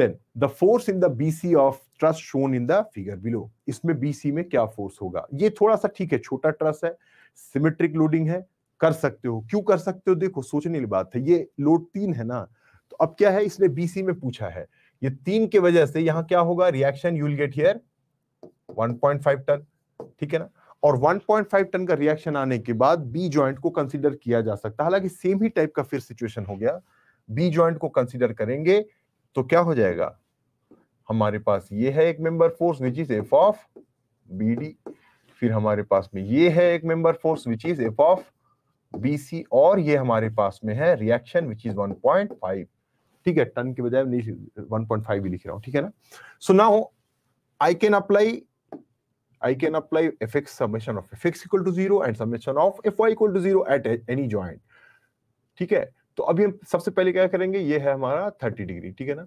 A: then the force in the B C of truss shown in the figure below इसमें बीसी में क्या फोर्स होगा ये थोड़ा सा ठीक है छोटा ट्रस है सिमेट्रिक लोडिंग है कर सकते हो क्यों कर सकते हो देखो सोचने की बात है ये लोड तीन है ना तो अब क्या है इसने बीसी में पूछा है ये तीन के वजह से यहां क्या होगा reaction you will get here 1.5 ton ठीक है ना और 1.5 टन का रिएक्शन आने के बाद बी ज्वाइंट को कंसिडर किया जा सकता है हालांकि सेम ही टाइप का फिर सिचुएशन हो गया बी ज्वाइंट को कंसिडर करेंगे तो क्या हो जाएगा हमारे पास ये है एक member force which is F of B D फिर हमारे पास में ये है एक member force which is F of B C और ये हमारे पास में है रिएक्शन विच इज 1.5 ठीक है टन के बजाय 1.5 भी लिख रहा हूं ठीक है ना so now I can apply I can apply fx summation of fx equal to zero and summation of fy equal to zero at any joint. ठीक है तो अभी हम सबसे पहले क्या करेंगे ये है हमारा 30 डिग्री ठीक है ना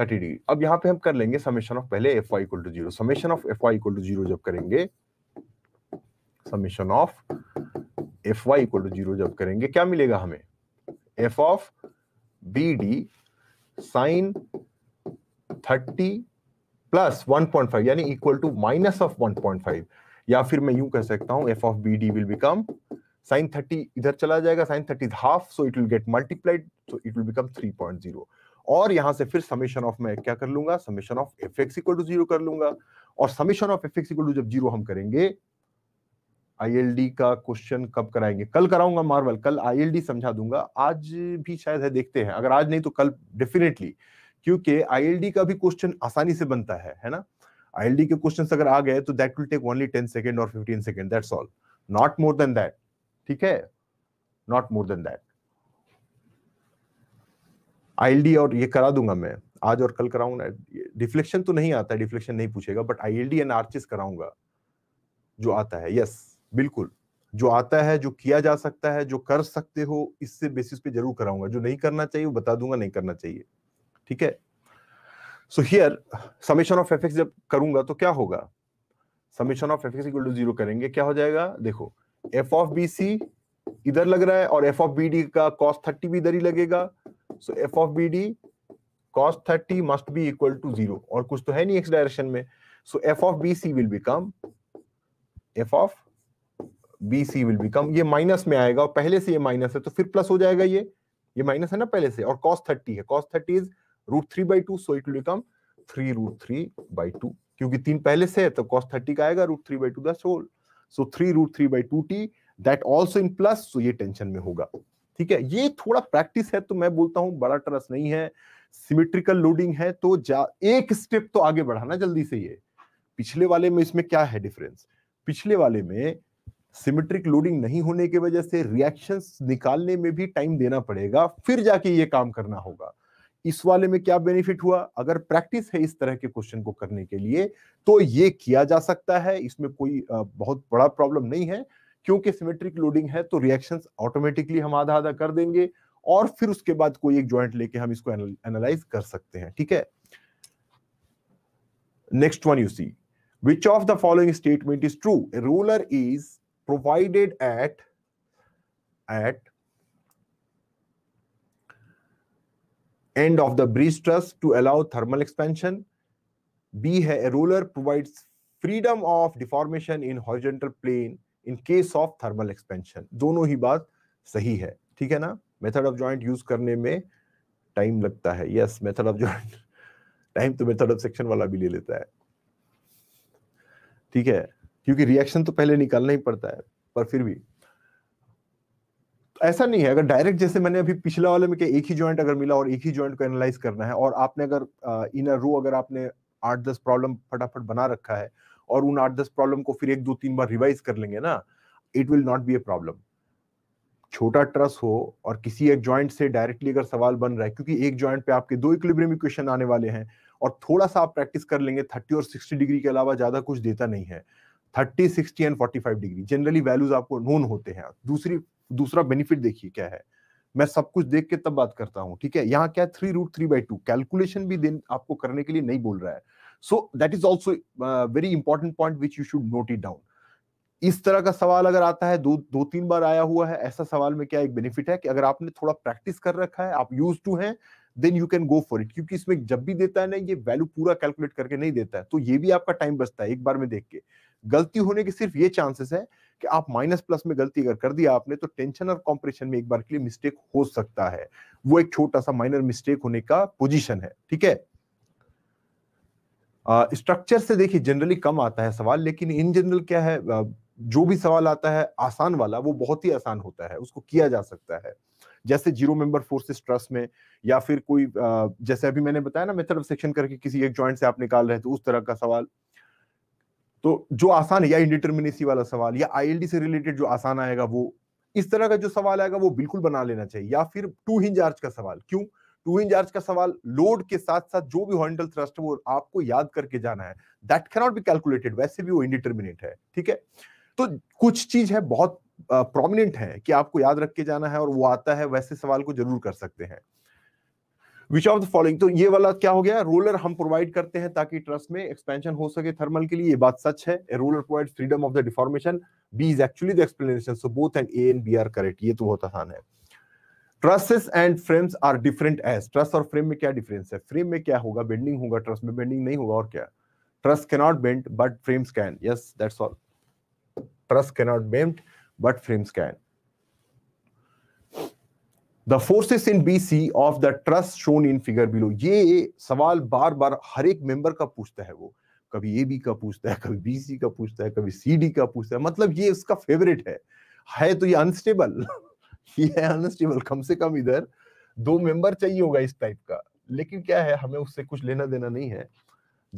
A: 30 डिग्री अब यहाँ पे हम कर लेंगे समेशन ऑफ पहले F Y equal to zero summation of F Y equal to zero जब करेंगे summation of F Y equal to zero जब करेंगे क्या मिलेगा हमें F of B D sine thirty plus 1.5 यानी इक्वल टू माइनस ऑफ 1.5 या फिर मैं यूं कह सकता हूं F of B D will become sine 30 इधर चला जाएगा sine 30 is half so it will get multiplied so it will become 3.0 और यहां से फिर समेशन ऑफ मैं क्या कर लूंगा summation of F X equal to zero कर लूंगा और summation of F X equal to जब जीरो हम करेंगे आईएलडी का क्वेश्चन कब कराएंगे कल कराऊंगा मार्वल कल आईएलडी समझा दूंगा आज भी शायद है देखते हैं अगर आज नहीं तो कल डेफिनेटली क्योंकि आईएलडी का भी क्वेश्चन आसानी से बनता है है ना आईएलडी के क्वेश्चन अगर आ गए तो that will take only ten second और fifteen second that's all not more than that ठीक है not more than that ILD और ये करा दूंगा मैं आज और कल कराऊंगा डिफ्लेक्शन तो नहीं आता डिफ्लेक्शन नहीं पूछेगा बट आईएलडी एंड आर्चिस कराऊंगा जो आता है यस yes, बिल्कुल जो आता है जो किया जा सकता है जो कर सकते हो इससे बेसिस पे जरूर कराऊंगा जो नहीं करना चाहिए वो बता दूंगा नहीं करना चाहिए ठीक है so here summation of F जब करूंगा तो क्या होगा summation of F X equal to zero करेंगे क्या हो जाएगा देखो एफ ऑफ बी सी इधर लग रहा है और एफ ऑफ बी डी का कॉस थर्टी भी इधर ही लगेगा so F of B D cos thirty must be equal to zero और कुछ तो है नहीं एक्स डायरेक्शन में so F of B C will become F of B C will become ये माइनस में आएगा और पहले से ये माइनस है तो फिर प्लस हो जाएगा ये ये माइनस है ना पहले से और कॉस थर्टी है cos thirty is root three by two so it will become three root three by two क्योंकि तीन पहले से है तो कॉस थर्टी का आएगा root three by two this whole so three root three by two T that also in plus so ये tension में होगा ठीक है ये थोड़ा प्रैक्टिस है तो मैं बोलता हूँ बड़ा ट्रस नहीं है सिमेट्रिकल लोडिंग है तो जा एक स्टेप तो आगे बढ़ाना जल्दी से ये पिछले वाले में इसमें क्या है डिफरेंस पिछले वाले में सिमेट्रिक लोडिंग नहीं होने की वजह से रिएक्शंस निकालने में भी टाइम देना पड़ेगा फिर जाके ये काम करना होगा इस वाले में क्या बेनिफिट हुआ अगर प्रैक्टिस है इस तरह के क्वेश्चन को करने के लिए तो ये किया जा सकता है इसमें कोई बहुत बड़ा प्रॉब्लम नहीं है क्योंकि सिमेट्रिक लोडिंग है तो रिएक्शंस ऑटोमेटिकली हम आधा आधा कर देंगे और फिर उसके बाद कोई एक ज्वाइंट लेके हम इसको एनालाइज कर सकते हैं ठीक है next one you see which of the following statement is true roller is provided at at end of the breech truss to allow thermal expansion. B है a roller provides freedom of deformation in horizontal plane in case of thermal expansion. दोनों ही बात सही है ठीक है ना method of joint use करने में टाइम लगता है yes method of joint time तो मेथड ऑफ सेक्शन वाला भी ले लेता है ठीक है क्योंकि रिएक्शन तो पहले निकालना ही पड़ता है पर फिर भी ऐसा नहीं है अगर डायरेक्ट जैसे मैंने अभी पिछला वाले में एक ही ज्वाइंट अगर मिला और एक ही ज्वाइंट को एनालाइज करना है और आपने अगर इन रो अगर आपने आठ दस प्रॉब्लम फटाफट बना रखा है और उन आठ दस प्रॉब्लम को फिर एक दो तीन बार रिवाइज कर लेंगे ना it will not be a problem छोटा ट्रस हो और किसी एक ज्वाइंट से डायरेक्टली अगर सवाल बन रहा है क्योंकि एक ज्वाइंट पे आपके दो इक्विलिब्रियम इक्वेशन आने वाले हैं और थोड़ा सा आप प्रैक्टिस कर लेंगे थर्टी और सिक्सटी डिग्री के अलावा ज्यादा कुछ देता नहीं है thirty sixty and forty five degree generally values आपको नोन होते हैं दूसरी दूसरा बेनिफिट देखिए क्या है मैं सब कुछ देख के तब बात करता हूँ ठीक है यहाँ क्या है three root three by two calculation भी दिन आपको करने के लिए नहीं बोल रहा है so that is also very important point which you should note it down इस तरह का सवाल अगर आता है दो दो तीन बार आया हुआ है ऐसा सवाल में क्या एक बेनिफिट है कि अगर आपने थोड़ा प्रैक्टिस कर रखा है आप यूज टू हैं then you can go for it क्योंकि इसमें जब भी देता है ना ये वैल्यू पूरा कैलकुलेट करके नहीं देता है तो ये भी आपका टाइम बचता है एक बार में देख के गलती होने के सिर्फ ये चांसेस है कि आप माइनस प्लस में गलती अगर कर दिया आपने तो टेंशन और कॉम्प्रेशन में एक बार के लिए मिस्टेक हो सकता है वो एक छोटा सा माइनर मिस्टेक होने का पोजिशन है ठीक है स्ट्रक्चर से देखिए जनरली कम आता है सवाल लेकिन इन जनरल क्या है जो भी सवाल आता है आसान वाला वो बहुत ही आसान होता है उसको किया जा सकता है जैसे जीरो मेंबर फोर्सेस ट्रस्ट में या फिर कोई जैसे अभी मैंने बताया ना मेथड ऑफ सेक्शन करके किसी एक जॉइंट से आप निकाल रहे थे तो उस तरह का सवाल तो जो आसान है या इंडिटर्मिनेसी वाला सवाल या आई से रिलेटेड जो आसान आएगा वो इस तरह का जो सवाल आएगा वो बिल्कुल बना लेना चाहिए या फिर टू हिंज आर्च का सवाल क्यों टू हिंज आर्च का सवाल लोड के साथ साथ जो भी हॉर्नडल थ्रस्ट है वो आपको याद करके जाना है दैट कैनॉट बी कैलकुलेटेड वैसे भी वो इंडिटर्मिनेट है ठीक है तो कुछ चीज है बहुत प्रोमिनेंट है कि आपको याद रख के जाना है और वो आता है वैसे सवाल को जरूर कर सकते हैं विच ऑफ द फॉलोइंग तो ये वाला क्या हो गया रोलर हम प्रोवाइड करते हैं ताकि ट्रस्ट में एक्सपेंशन हो सके थर्मल के लिए ये बात सच है roller provide freedom of the deformation B is actually the explanation so both and A and B are correct ये तो बहुत आसान है trusses and frames are different as truss और फ्रेम में क्या डिफरेंस है फ्रेम में क्या होगा बेंडिंग होगा ट्रस में बेंडिंग नहीं होगा और क्या truss not bend but frames can yes that's all truss not bend but frames can the forces in B C of the truss shown in figure below ये सवाल बार बार हर एक मेंबर का पूछता है वो कभी ए बी का पूछता है कभी बी सी का पूछता है कभी सी डी का पूछता है मतलब ये उसका फेवरेट है है तो ये अनस्टेबल ये है अनस्टेबल कम से कम इधर दो मेंबर चाहिए होगा इस टाइप का लेकिन क्या है हमें उससे कुछ लेना देना नहीं है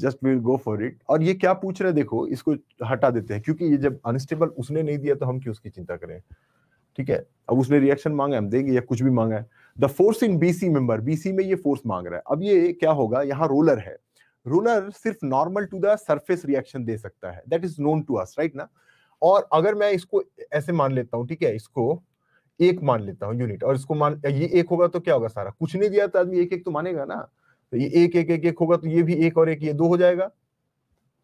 A: just will go for it और ये क्या पूछ रहे देखो इसको हटा देते हैं क्योंकि ये जब अनस्टेबल उसने नहीं दिया तो हम क्यों उसकी चिंता करें ठीक है अब उसने रिएक्शन मांगा हम देंगे या कुछ भी मांगा है the force in B C member BC में ये फोर्स मांग रहा है अब ये क्या होगा यहाँ रोलर है रोलर सिर्फ normal to the surface reaction दे सकता है that is known to us right ना और अगर मैं इसको ऐसे मान लेता हूँ ठीक है इसको एक मान लेता हूँ यूनिट और इसको मान ये एक होगा तो क्या होगा सारा कुछ नहीं दिया तो आदमी एक एक तो मानेगा ना तो ये एक एक एक एक होगा तो ये भी एक और एक ये दो हो जाएगा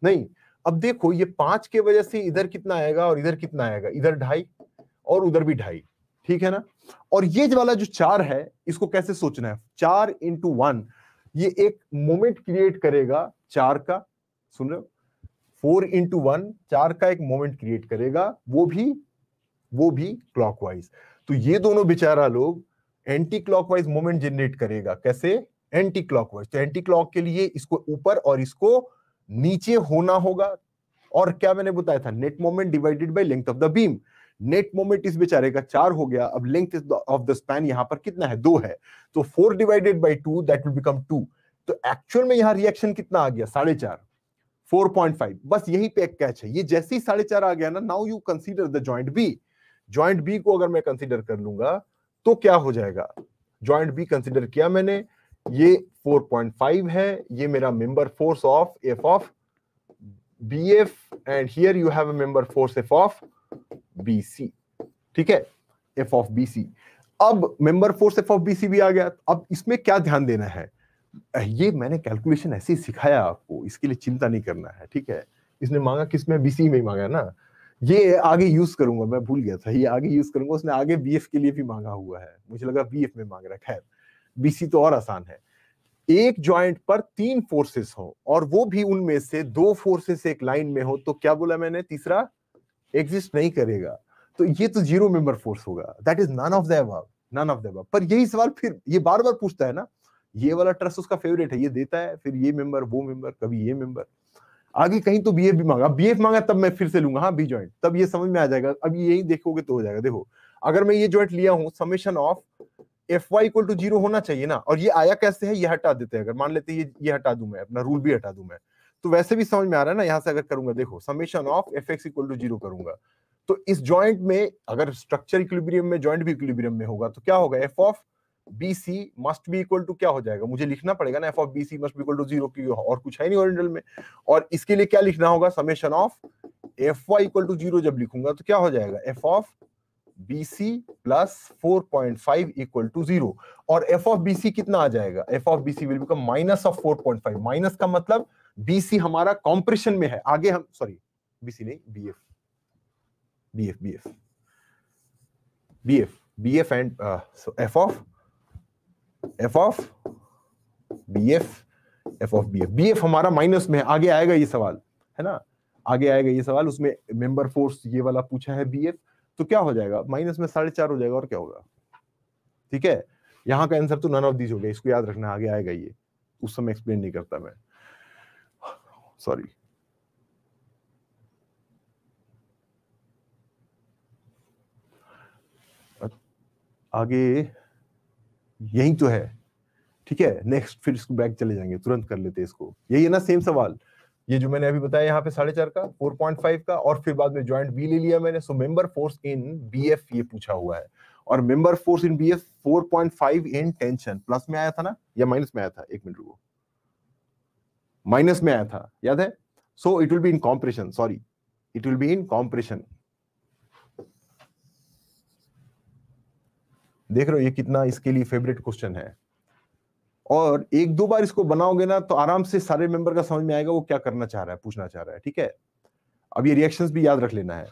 A: नहीं अब देखो ये पांच के वजह से इधर कितना आएगा और इधर कितना आएगा इधर ढाई और उधर भी ढाई ठीक है ना और ये वाला जो चार है इसको कैसे सोचना है चार इंटू वन ये एक मोमेंट क्रिएट करेगा चार का सुन रहे हो फोर इंटू वन चार का एक मोमेंट क्रिएट करेगा वो भी वो भी क्लॉकवाइज तो ये दोनों बेचारा लोग एंटी क्लॉकवाइज मोमेंट जनरेट करेगा कैसे एंटी क्लॉकवाइज तो एंटी क्लॉक के लिए इसको ऊपर और इसको नीचे होना होगा और क्या मैंने बताया था net moment divided by length of the beam net moment इस बेचारे का चार हो गया अब लेंथ ऑफ द स्पैन यहां पर कितना है दो है तो four divided by two that will become two तो एक्चुअल में यहां रिएक्शन कितना आ गया साढ़े चार 4.5 बस यही पे एक कैच है ये जैसे ही साढ़े चार आ गया ना now you consider the joint B joint B को अगर मैं कंसीडर कर लूंगा तो क्या हो जाएगा जॉइंट बी कंसीडर किया मैंने ये 4.5 है ये मेरा member force of F of B F and here you have a member force F of B C ठीक है एफ ऑफ बी सी अब member force F of B C भी आ गया अब इसमें क्या ध्यान देना है ये मैंने कैलकुलेशन ऐसे ही सिखाया आपको इसके लिए चिंता नहीं करना है ठीक है इसने मांगा किस में बीसी में ही मांगा ना ये आगे यूज करूंगा मैं भूल गया था ये आगे यूज करूंगा उसने आगे बीएफ के लिए भी मांगा हुआ है मुझे लगा बीएफ में मांग रहा खैर बीसी तो और आसान है एक ज्वाइंट पर तीन फोर्सेस हो और वो भी उनमें से दो फोर्सेस एक लाइन में हो तो क्या बोला मैंने तीसरा एग्जिस्ट नहीं करेगा तो ये तो जीरो मेंबर फोर्स होगा that is none of the above none of the above पर यही सवाल फिर ये बार बार पूछता है ना ये वाला ट्रस्ट उसका फेवरेट है ये देता है फिर ये मेंबर वो मेंबर कभी ये मेंबर आगे कहीं तो बीएफ भी मांगा बीएफ मांगा तब मैं फिर से लूंगा हाँ बी ज्वाइंट तब ये समझ में आ जाएगा अब यही देखोगे तो हो जाएगा देखो अगर मैं ये ज्वाइंट लिया हूँ summation of F Y equal to zero होना चाहिए ना और ये आया कैसे है ये हटा देते हैं अगर मान लेते हैं ये ये हटा दू मैं अपना रूल भी हटा दू मैं तो वैसे भी समझ में आ रहा है ना यहाँ से अगर करूंगा देखो summation of F X equal to zero करूंगा तो इस जॉइंट में अगर स्ट्रक्चर इक्विलिब्रियम में जॉइंट भी इक्विलिब्रियम में होगा तो क्या होगा F of B C must be equal to क्या हो जाएगा मुझे लिखना पड़ेगा ना F of B C must be equal to zero और कुछ है नहीं ओरिजिनल में और इसके लिए क्या लिखना होगा summation of F Y equal to zero जब लिखूंगा तो क्या हो जाएगा F of B C plus four point five equal to zero और एफ ऑफ बी सी कितना आ जाएगा F of B C will become minus of four point five minus का मतलब बी सी हमारा कॉम्प्रेशन में है आगे हम सॉरी बी सी नहीं B F B F B F B F B F and F of F of B F F of B F B F हमारा minus में है आगे आएगा ये सवाल है ना आगे आएगा ये सवाल उसमें मेंबर फोर्स ये वाला पूछा है बी एफ तो क्या हो जाएगा माइनस में साढ़े चार हो जाएगा और क्या होगा ठीक है यहाँ का आंसर तो नन ऑफ दीज हो गया इसको याद रखना आगे आएगा ये उस समय एक्सप्लेन नहीं करता मैं सॉरी आगे यही तो है ठीक है नेक्स्ट फिर इसको बैक चले जाएंगे तुरंत कर लेते हैं इसको यही है ना सेम सवाल ये जो मैंने अभी बताया यहाँ पे साढ़े चार का फोर पॉइंट फाइव का और फिर बाद में ज्वाइंट बी ले लिया मैंने so member force in B F ये पूछा हुआ है और member force in B F four point five in tension plus में आया था ना या माइनस में आया था एक मिनट रुको माइनस में आया था याद है so it will be in compression sorry it will be in compression देख रहे हो ये कितना इसके लिए फेवरेट क्वेश्चन है और एक दो बार इसको बनाओगे ना तो आराम से सारे मेंबर का समझ में आएगा वो क्या करना चाह रहा है पूछना चाह रहा है ठीक है अब ये रिएक्शंस भी याद रख लेना है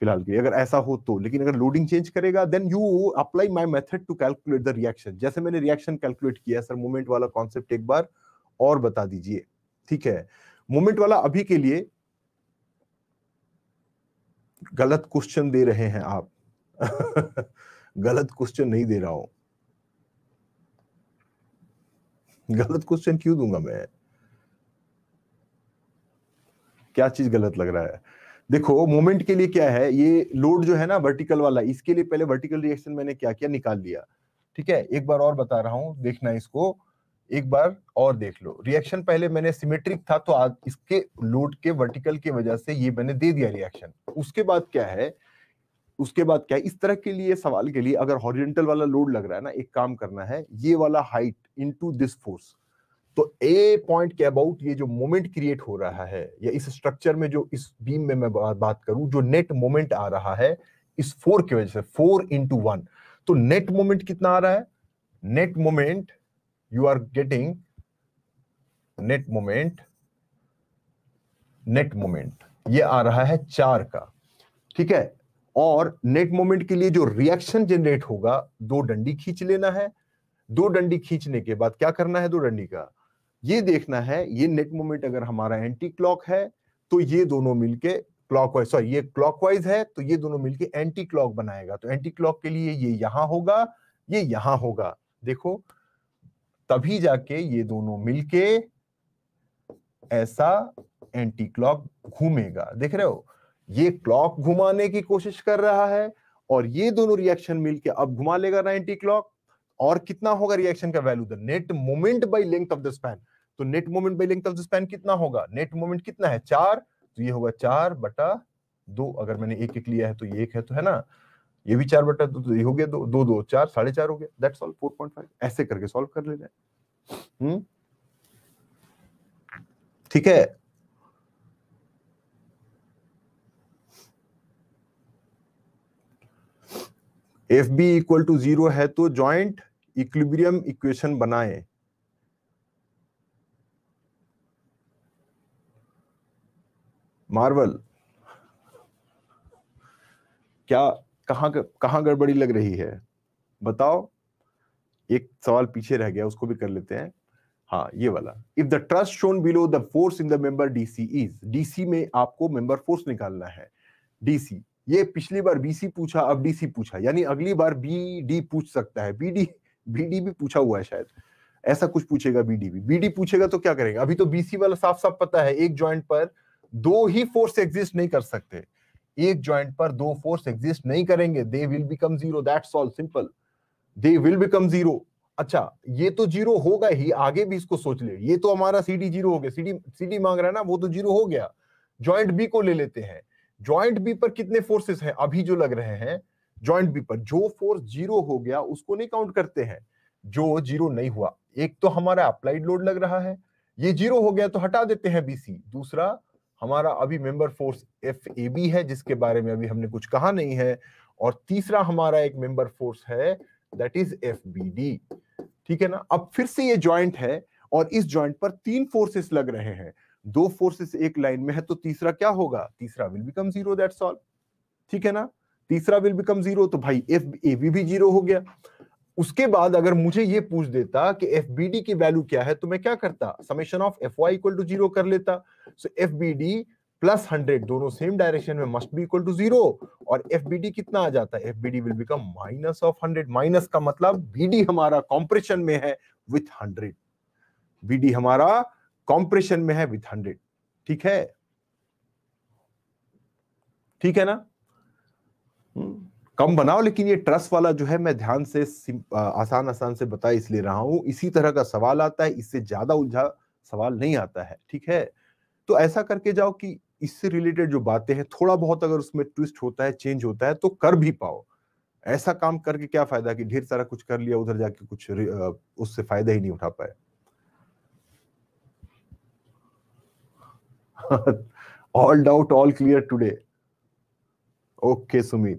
A: फिलहाल के लिए अगर ऐसा हो तो लेकिन अगर लोडिंग चेंज करेगा then you apply my method to calculate the reaction जैसे मैंने रिएक्शन कैलकुलेट किया सर मोमेंट वाला कॉन्सेप्ट एक बार और बता दीजिए ठीक है मोमेंट वाला अभी के लिए गलत क्वेश्चन दे रहे हैं आप गलत क्वेश्चन नहीं दे रहा हूं गलत क्वेश्चन क्यों दूंगा मैं क्या चीज गलत लग रहा है देखो मोमेंट के लिए क्या है ये लोड जो है ना वर्टिकल वाला इसके लिए पहले वर्टिकल रिएक्शन मैंने क्या किया निकाल लिया ठीक है एक बार और बता रहा हूं देखना इसको एक बार और देख लो रिएक्शन पहले मैंने सिमेट्रिक था तो आज इसके लोड के वर्टिकल की वजह से ये मैंने दे दिया रिएक्शन उसके बाद क्या है उसके बाद क्या इस तरह के लिए सवाल के लिए अगर हॉरिजेंटल वाला लोड लग रहा है ना एक काम करना है ये वाला हाइट इनटू दिस फोर्स तो ए पॉइंट के अबाउट ये जो मोमेंट क्रिएट हो रहा है या इस स्ट्रक्चर में जो इस बीम में मैं बात करूं जो नेट मोमेंट आ रहा है इस फोर की वजह से फोर इंटू वन तो नेट मोमेंट कितना आ रहा है net moment you are getting net moment net moment ये आ रहा है चार का ठीक है और नेट मोमेंट के लिए जो रिएक्शन जनरेट होगा दो डंडी खींच लेना है दो डंडी खींचने के बाद क्या करना है दो डंडी का ये देखना है ये नेट मोमेंट अगर हमारा एंटी क्लॉक है तो ये दोनों मिलके क्लॉकवाइज सॉरी ये क्लॉकवाइज है तो ये दोनों मिलके एंटी क्लॉक बनाएगा तो एंटी क्लॉक के लिए ये यहां होगा ये यहां होगा देखो तभी जाके ये दोनों मिलके ऐसा एंटी क्लॉक घूमेगा देख रहे हो ये क्लॉक घुमाने की कोशिश कर रहा है और ये दोनों रिएक्शन मिलके अब घुमा लेगा 90 क्लॉक और कितना होगा रिएक्शन का value the net moment by length of the span तो net moment by length of the span कितना होगा नेट मोमेंट कितना है चार तो ये होगा चार बटा दो अगर मैंने एक एक लिया है तो ये एक है तो है ना ये भी चार बटा दो तो ये हो गया दो दो दो चार साढ़े चार हो गया that's all four point five ऐसे करके सॉल्व कर लेना है हम्म? ठीक है F B equal to zero है तो ज्वाइंट इक्विबरियम इक्वेशन बनाए मार्वल क्या कहां कहां गड़बड़ी लग रही है बताओ एक सवाल पीछे रह गया उसको भी कर लेते हैं हाँ ये वाला if the truss shown below the force in the member DC is DC में आपको मेंबर फोर्स निकालना है डीसी ये पिछली बार बीसी पूछा अब डीसी पूछा यानी अगली बार बी डी पूछ सकता है बीडी बीडी भी पूछा हुआ है शायद ऐसा कुछ पूछेगा बीडी भी बीडी पूछेगा तो क्या करेगा अभी तो बीसी वाला साफ साफ पता है एक ज्वाइंट पर दो ही फोर्स एग्जिस्ट नहीं कर सकते एक ज्वाइंट पर दो फोर्स एग्जिस्ट नहीं करेंगे they will become zero that's all simple they will become zero अच्छा ये तो जीरो होगा ही आगे भी इसको सोच ले ये तो हमारा सीडी जीरो हो गया सीडी सीडी मांग रहा है ना वो तो जीरो हो गया ज्वाइंट बी को ले लेते हैं ज्वाइंट बी पर कितने फोर्सेस हैं अभी जो लग रहे हैं ज्वाइंट बी पर जो फोर्स जीरो हो गया उसको नहीं काउंट करते हैं जो जीरो नहीं हुआ एक तो हमारा अप्लाइड लोड लग रहा है ये जीरो हो गया तो हटा देते हैं बीसी दूसरा हमारा अभी member force F A B है जिसके बारे में अभी हमने कुछ कहा नहीं है और तीसरा हमारा एक मेंबर फोर्स है that is F B D ठीक है ना अब फिर से ये ज्वाइंट है और इस ज्वाइंट पर तीन फोर्सेस लग रहे हैं दो फोर्सेस एक लाइन में है तो तीसरा क्या होगा तीसरा will become zero that's all ठीक है ना तीसरा विल बिकम जीरो तो भाई एफ ए बी भी जीरो हो गया उसके बाद अगर मुझे ये पूछ देता कि एफ बी डी की वैल्यू क्या है तो मैं क्या करता summation of F Y equal to zero कर लेता so F B D plus hundred दोनों सेम डायरेक्शन में must be equal to zero और एफ बी डी कितना आ जाता है F B D will become minus of hundred minus का मतलब बी डी हमारा कॉम्प्रेशन में है विथ हंड्रेड बी डी हमारा कॉम्प्रेशन में है विथ हंड्रेड ठीक है ठीक है ना हम्म, कम बनाओ लेकिन ये ट्रस्ट वाला जो है मैं ध्यान से आसान आसान से बता इसलिए रहा हूं इसी तरह का सवाल आता है इससे ज्यादा उलझा सवाल नहीं आता है ठीक है तो ऐसा करके जाओ कि इससे रिलेटेड जो बातें हैं थोड़ा बहुत अगर उसमें ट्विस्ट होता है चेंज होता है तो कर भी पाओ ऐसा काम करके क्या फायदा कि ढेर सारा कुछ कर लिया उधर जाके कुछ उससे फायदा ही नहीं उठा पाए all doubt, all clear today. Okay, Sumit.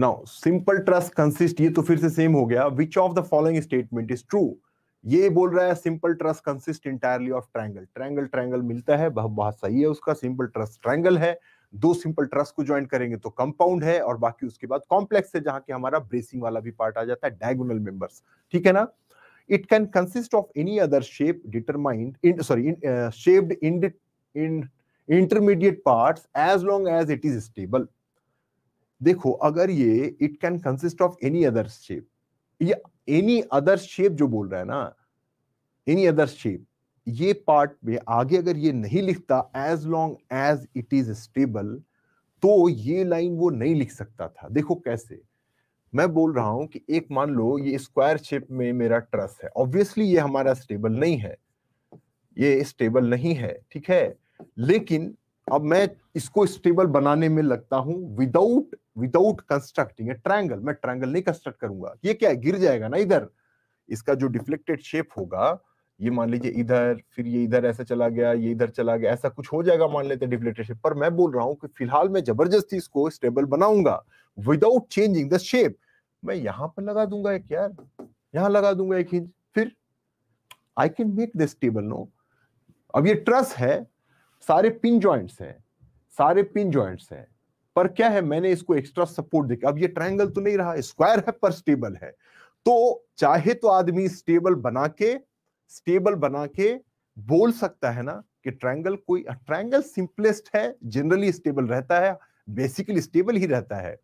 A: Now simple truss consist ये तो फिर से सेम हो गया which of the following statement is true ये बोल रहा है simple truss consist entirely of triangle triangle triangle मिलता है बहुत सही है उसका सिंपल ट्रस्ट ट्रायंगल है दो सिंपल ट्रस्ट को ज्वाइन करेंगे तो कंपाउंड है और बाकी उसके बाद कॉम्प्लेक्स है जहां के हमारा ब्रेसिंग वाला भी पार्ट आ जाता है डायगोनल मेंबर्स ठीक है ना it can consist of any other shape determined in sorry in, uh, shaped in the, in intermediate parts as long as it is stable देखो अगर ये it can consist of any other shape ये any other shape जो बोल रहा है ना any other shape ये पार्ट में आगे अगर ये नहीं लिखता as long as it is stable तो ये लाइन वो नहीं लिख सकता था देखो कैसे मैं बोल रहा हूं कि एक मान लो ये स्क्वायर शेप में मेरा ट्रस है ऑब्वियसली ये हमारा स्टेबल नहीं है ये स्टेबल नहीं है ठीक है लेकिन अब मैं इसको स्टेबल बनाने में लगता हूं विदाउट विदाउट कंस्ट्रक्टिंग ट्रायंगल मैं ट्रायंगल नहीं कंस्ट्रक्ट करूंगा ये क्या है गिर जाएगा ना इधर इसका जो डिफ्लेक्टेड शेप होगा ये मान लीजिए इधर फिर ये इधर ऐसा चला गया ये इधर चला गया ऐसा कुछ हो जाएगा मान लेते हैं पर मैं बोल रहा हूँ कि फिलहाल मैं जबरदस्ती इसको स्टेबल बनाऊंगा विदाउट चेंजिंग द शेप मैं यहाँ पर लगा दूंगा एक यार यहाँ लगा दूंगा एक हिंज फिर I can make this table no अब ये ट्रस है सारे पिन ज्वाइंट्स हैं सारे पिन ज्वाइंट्स हैं पर क्या है मैंने इसको एक्स्ट्रा सपोर्ट देखा अब ये ट्रायंगल तो नहीं रहा स्क्वायर है पर स्टेबल है तो चाहे तो आदमी स्टेबल बना के स्टेबल बना के बोल सकता है ना कि ट्रायंगल कोई ट्रायंगल सिंपलेस्ट है जनरली स्टेबल रहता है बेसिकली स्टेबल ही रहता है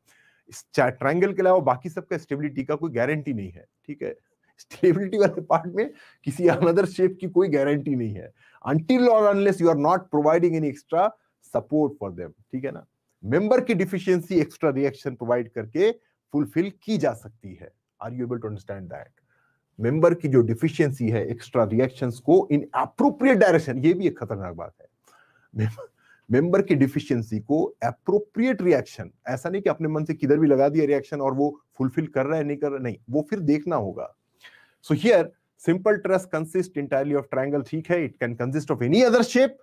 A: ट्रायंगल के अलावा बाकी सबका स्टेबिलिटी का कोई गारंटी नहीं है ठीक है स्टेबिलिटी वाले पार्ट में किसी अनदर शेप की कोई गारंटी नहीं है अनटिल और unless you are not providing any extra support for them ठीक है ना मेंबर की डिफिशियंसी एक्स्ट्रा रिएक्शन प्रोवाइड करके फुलफिल की जा सकती है are you able to understand that member की जो डिफिशियंसी है एक्स्ट्रा रिएक्शंस को इन अप्रोप्रिएट डायरेक्शन ये भी एक खतरनाक बात है मेंबर की डिफिशियंसी को अप्रोप्रिएट रिएक्शन ऐसा नहीं कि अपने मन से किधर भी लगा दिया रिएक्शन और वो फुलफिल कर रहा है नहीं कर रहा नहीं वो फिर देखना होगा so here simple truss consist entirely of triangle ठीक है it can consist of any other shape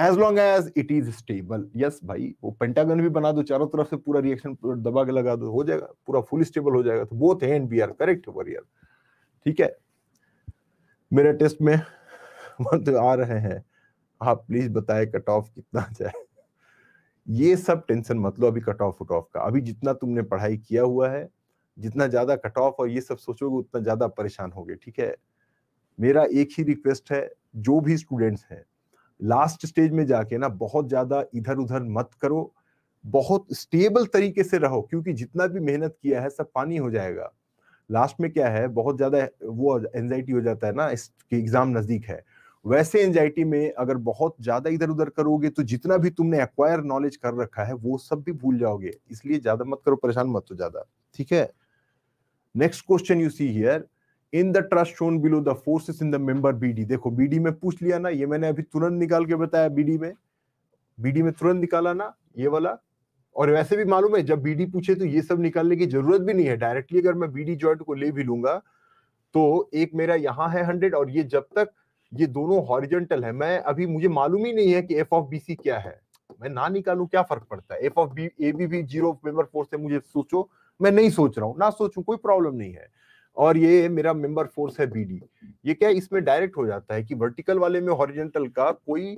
A: as long as it is stable yes भाई वो पेंटागन भी बना दो चारों तरफ से पूरा रिएक्शन दबा के लगा दो हो जाएगा पूरा फुल स्टेबल हो जाएगा तो both and B are correct वॉरियर ठीक है मेरे टेस्ट में तो आ रहे हैं आप प्लीज बताएं कट ऑफ कितना जाए ये सब टेंशन मत लो अभी कट ऑफ वट ऑफ का अभी जितना तुमने पढ़ाई किया हुआ है जितना ज्यादा कट ऑफ और ये सब सोचोगे उतना ज्यादा परेशान हो ठीक है मेरा एक ही रिक्वेस्ट है जो भी स्टूडेंट्स हैं लास्ट स्टेज में जाके ना बहुत ज्यादा इधर उधर मत करो बहुत स्टेबल तरीके से रहो क्योंकि जितना भी मेहनत किया है सब पानी हो जाएगा लास्ट में क्या है बहुत ज़्यादा वो एंजाइटी हो जाता है ना इस एग्ज़ाम नज़दीक है वैसे एंजाइटी में अगर बहुत ज़्यादा इधर उधर करोगे तो जितना भी तुमने एक्वायर नॉलेज कर रखा है वो सब भी भूल जाओगे इसलिए ज़्यादा मत करो परेशान मत हो ज़्यादा ठीक है next question you see here in the truss shown below the forces in the member BD देखो बीडी में पूछ लिया ना ये मैंने अभी तुरंत निकाल के बताया बीडी में बीडी में तुरंत निकाला ना ये वाला और वैसे भी मालूम है जब बीडी पूछे तो ये सब निकालने की जरूरत भी नहीं है डायरेक्टली अगर मैं बीडी जॉइंट को ले भी लूंगा तो एक मेरा यहाँ है हंड्रेड और ये जब तक ये दोनों हॉरिजेंटल है मैं अभी मुझे मालूम ही नहीं है कि एफ ऑफ बी सी क्या है मैं ना निकालू क्या फर्क पड़ता है F of B A B B zero member force है मुझे सोचो मैं नहीं सोच रहा हूँ ना सोचू कोई प्रॉब्लम नहीं है और ये मेरा मेंबर फोर्स है बीडी ये क्या इसमें डायरेक्ट हो जाता है कि वर्टिकल वाले में हॉरिजेंटल का कोई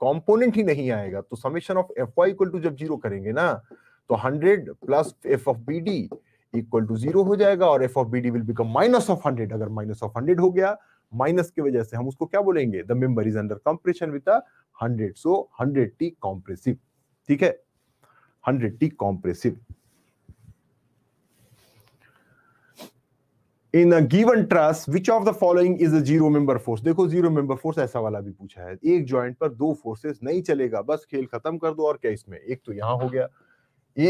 A: कॉम्पोनेंट ही नहीं आएगा तो summation of F Y equal to जब जीरो करेंगे ना तो hundred plus F of B D equal to zero हो जाएगा और F of B D will become minus of hundred अगर माइनस ऑफ हंड्रेड हो गया माइनस की वजह से हम उसको क्या बोलेंगे the member is under compression with hundred so hundred T compressive ठीक है hundred T compressive in a given truss which of the following is a zero member force देखो जीरो मेंबर फोर्स ऐसा वाला भी पूछा है एक ज्वाइंट पर दो फोर्सेस नहीं चलेगा बस खेल खत्म कर दो और क्या इसमें एक तो यहां हो गया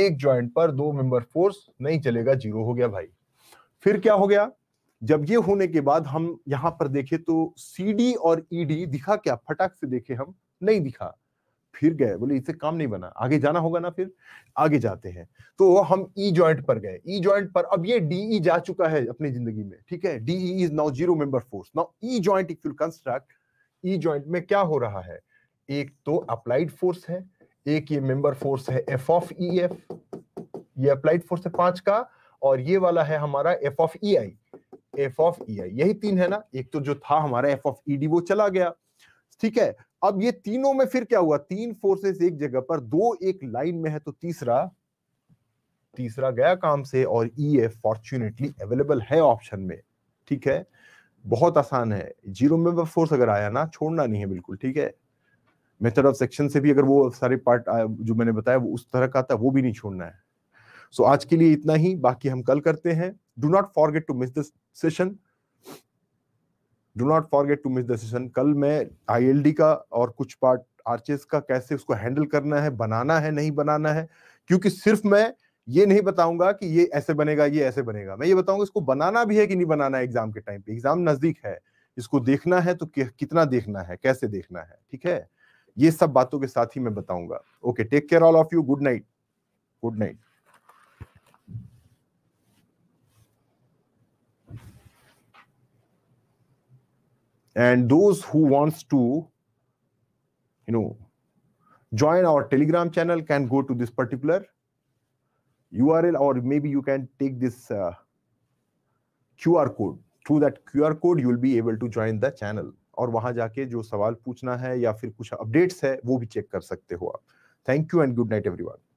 A: एक ज्वाइंट पर दो मेंबर फोर्स नहीं चलेगा जीरो हो गया भाई फिर क्या हो गया जब ये होने के बाद हम यहां पर देखे तो सीडी और ईडी e दिखा क्या फटाक से देखे हम नहीं दिखा फिर गए बोले इससे काम नहीं बना आगे जाना होगा ना फिर आगे जाते हैं तो हम ई e ज्वाइंट पर गए ई e ज्वाइंट पर अब ये डीई e जा चुका है अपनी जिंदगी में ठीक है DE is now zero member force now E joint if you construct E joint में क्या हो रहा है एक तो अप्लाइड फोर्स है एक ये मेंबर फोर्स है एफ ऑफ ई एफ ये अप्लाइड फोर्स है पांच का और ये वाला है हमारा F of E I F of E I यही तीन है ना एक तो जो था हमारा एफ ऑफ ई डी वो चला गया ठीक है अब ये तीनों में फिर क्या हुआ तीन फोर्सेस एक जगह पर दो एक लाइन में है तो तीसरा तीसरा गया काम से और ई ए फॉर्चुनेटली अवेलेबल है ऑप्शन में ठीक है बहुत आसान है जीरो में फोर्स अगर आया ना छोड़ना नहीं है बिल्कुल ठीक है मेथड ऑफ सेक्शन से भी अगर वो सारे पार्ट जो मैंने बताया वो उस तरह का था वो भी नहीं छोड़ना है सो so, आज के लिए इतना ही बाकी हम कल करते हैं do not forget to miss this session do not forget to miss the session कल मैं आईएलडी का और कुछ पार्ट आर्चेस का कैसे उसको हैंडल करना है बनाना है नहीं बनाना है क्योंकि सिर्फ मैं ये नहीं बताऊंगा कि ये ऐसे बनेगा ये ऐसे बनेगा मैं ये बताऊंगा इसको बनाना भी है कि नहीं बनाना है एग्जाम के टाइम पे एग्जाम नजदीक है इसको देखना है तो कितना देखना है कैसे देखना है ठीक है ये सब बातों के साथ ही मैं बताऊंगा okay take care all of you good night good night and those who wants to you know join our telegram channel can go to this particular url or maybe you can take this uh, qr code through that qr code you will be able to join the channel और वहां जाके जो सवाल पूछना है या फिर कुछ अपडेट्स है वो भी चेक कर सकते हो आप thank you and good night everyone